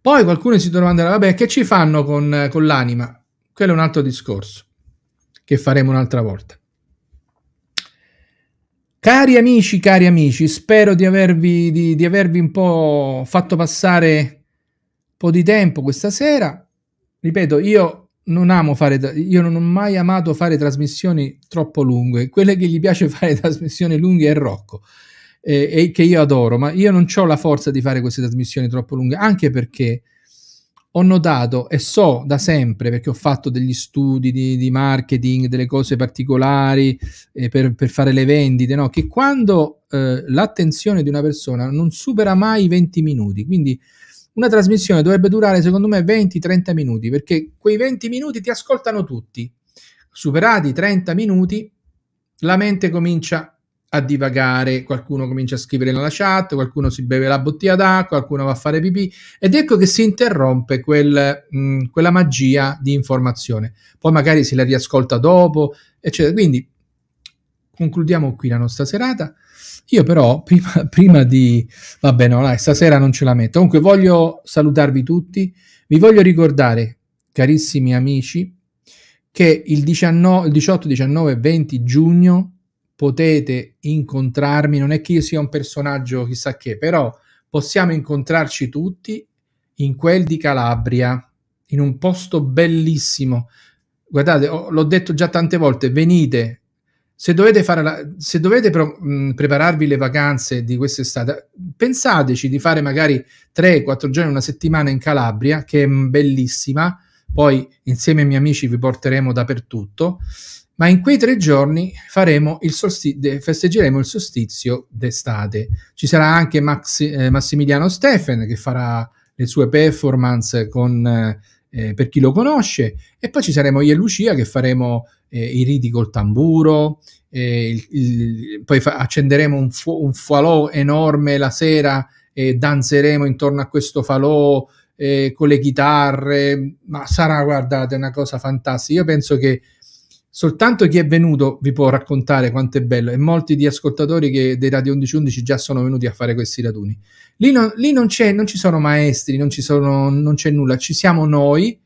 Poi qualcuno si domanderà, vabbè, che ci fanno con, con l'anima? Quello è un altro discorso che faremo un'altra volta. Cari amici, cari amici, spero di avervi, di, di avervi un po' fatto passare un po' di tempo questa sera. Ripeto, io non amo fare, io non ho mai amato fare trasmissioni troppo lunghe. Quelle che gli piace (laughs) fare trasmissioni lunghe è Rocco, eh, e che io adoro, ma io non ho la forza di fare queste trasmissioni troppo lunghe, anche perché ho notato e so da sempre, perché ho fatto degli studi di, di marketing, delle cose particolari eh, per, per, fare le vendite, no? che quando eh, l'attenzione di una persona non supera mai i 20 minuti, quindi una trasmissione dovrebbe durare secondo me 20-30 minuti perché quei 20 minuti ti ascoltano tutti. Superati i 30 minuti la mente comincia a divagare, qualcuno comincia a scrivere nella chat, qualcuno si beve la bottiglia d'acqua, qualcuno va a fare pipì ed ecco che si interrompe quel, mh, mm, quella magia di informazione. Poi magari si la riascolta dopo, eccetera. Quindi concludiamo qui la nostra serata. Io però, prima, (laughs) prima di... Vabbè, no, stasera non ce la metto. Comunque voglio salutarvi tutti. Vi voglio ricordare, carissimi amici, che il, 19, il 18, 19 e 20 giugno potete incontrarmi. Non è che io sia un personaggio chissà che, però possiamo incontrarci tutti in quel di Calabria, in un posto bellissimo. Guardate, l'ho detto già tante volte, venite, se dovete, la, se dovete pro, mh, prepararvi le vacanze di quest'estate, pensateci di fare magari 3-4 giorni, una settimana in Calabria, che è bellissima, poi insieme ai miei amici vi porteremo dappertutto, ma in quei tre giorni il solsti- festeggeremo il solstizio d'estate. Ci sarà anche Maxi- eh, Massimiliano Steffen che farà le sue performance con... Eh, eh, per chi lo conosce e poi ci saremo io e Lucia che faremo eh, i riti col tamburo, eh, il, il, poi fa- accenderemo un, fu- un falò enorme la sera e danzeremo intorno a questo falò eh, con le chitarre, ma sarà guardate una cosa fantastica. Io penso che Soltanto chi è venuto vi può raccontare quanto è bello e molti di ascoltatori che, dei Radio 1111 già sono venuti a fare questi raduni. Lì, no, lì non, non, ci sono maestri, non, ci sono, non c'è nulla, ci siamo noi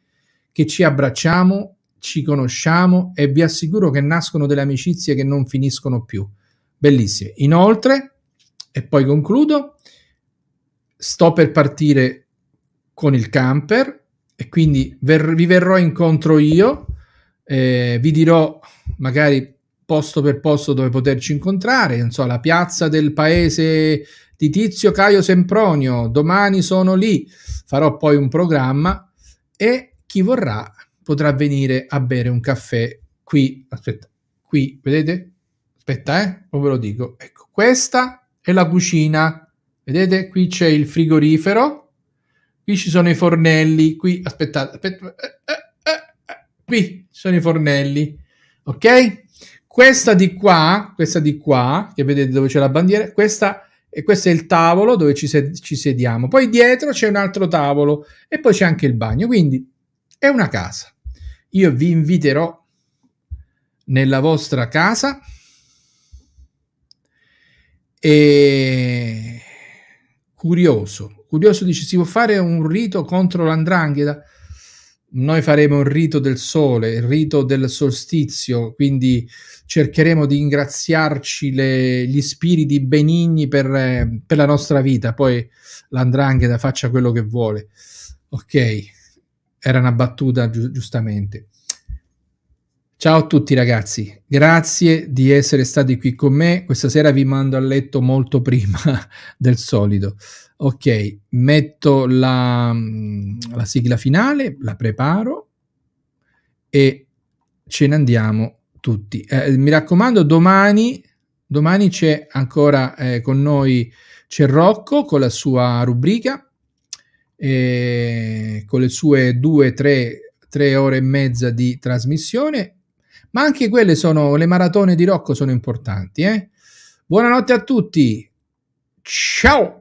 che ci abbracciamo, ci conosciamo e vi assicuro che nascono delle amicizie che non finiscono più. Bellissime. Inoltre, e poi concludo, sto per partire con il camper e quindi ver- vi verrò incontro io eh, vi dirò magari posto per posto dove poterci incontrare, non so, la piazza del paese di Tizio Caio Sempronio, domani sono lì, farò poi un programma e chi vorrà potrà venire a bere un caffè qui, aspetta, qui, vedete? Aspetta, eh, poi ve lo dico. Ecco, questa è la cucina. Vedete? Qui c'è il frigorifero, qui ci sono i fornelli, qui, aspettate, aspettate, eh, eh, eh, eh, qui sono i fornelli, ok? Questa di qua, questa di qua, che vedete dove c'è la bandiera, questa e questo è il tavolo dove ci, sed ci sediamo. Poi dietro c'è un altro tavolo e poi c'è anche il bagno, quindi è una casa. Io vi inviterò nella vostra casa e curioso, curioso dice si può fare un rito contro l'andrangheta? noi faremo il rito del sole, il rito del solstizio, quindi cercheremo di ingraziarci le, gli spiriti benigni per, eh, per, la nostra vita, poi l'andrangheta faccia quello che vuole. Ok, era una battuta gi- giustamente. Ciao a tutti ragazzi, grazie di essere stati qui con me. Questa sera vi mando a letto molto prima (laughs) del solito ok, metto la, mm, la sigla finale, la preparo e ce ne andiamo tutti. Eh, mi raccomando, domani, domani c'è ancora eh, con noi c'è Rocco con la sua rubrica, eh, con le sue due, tre, tre ore e mezza di trasmissione, ma anche quelle sono, le maratone di Rocco sono importanti. Eh. Buonanotte a tutti, ciao!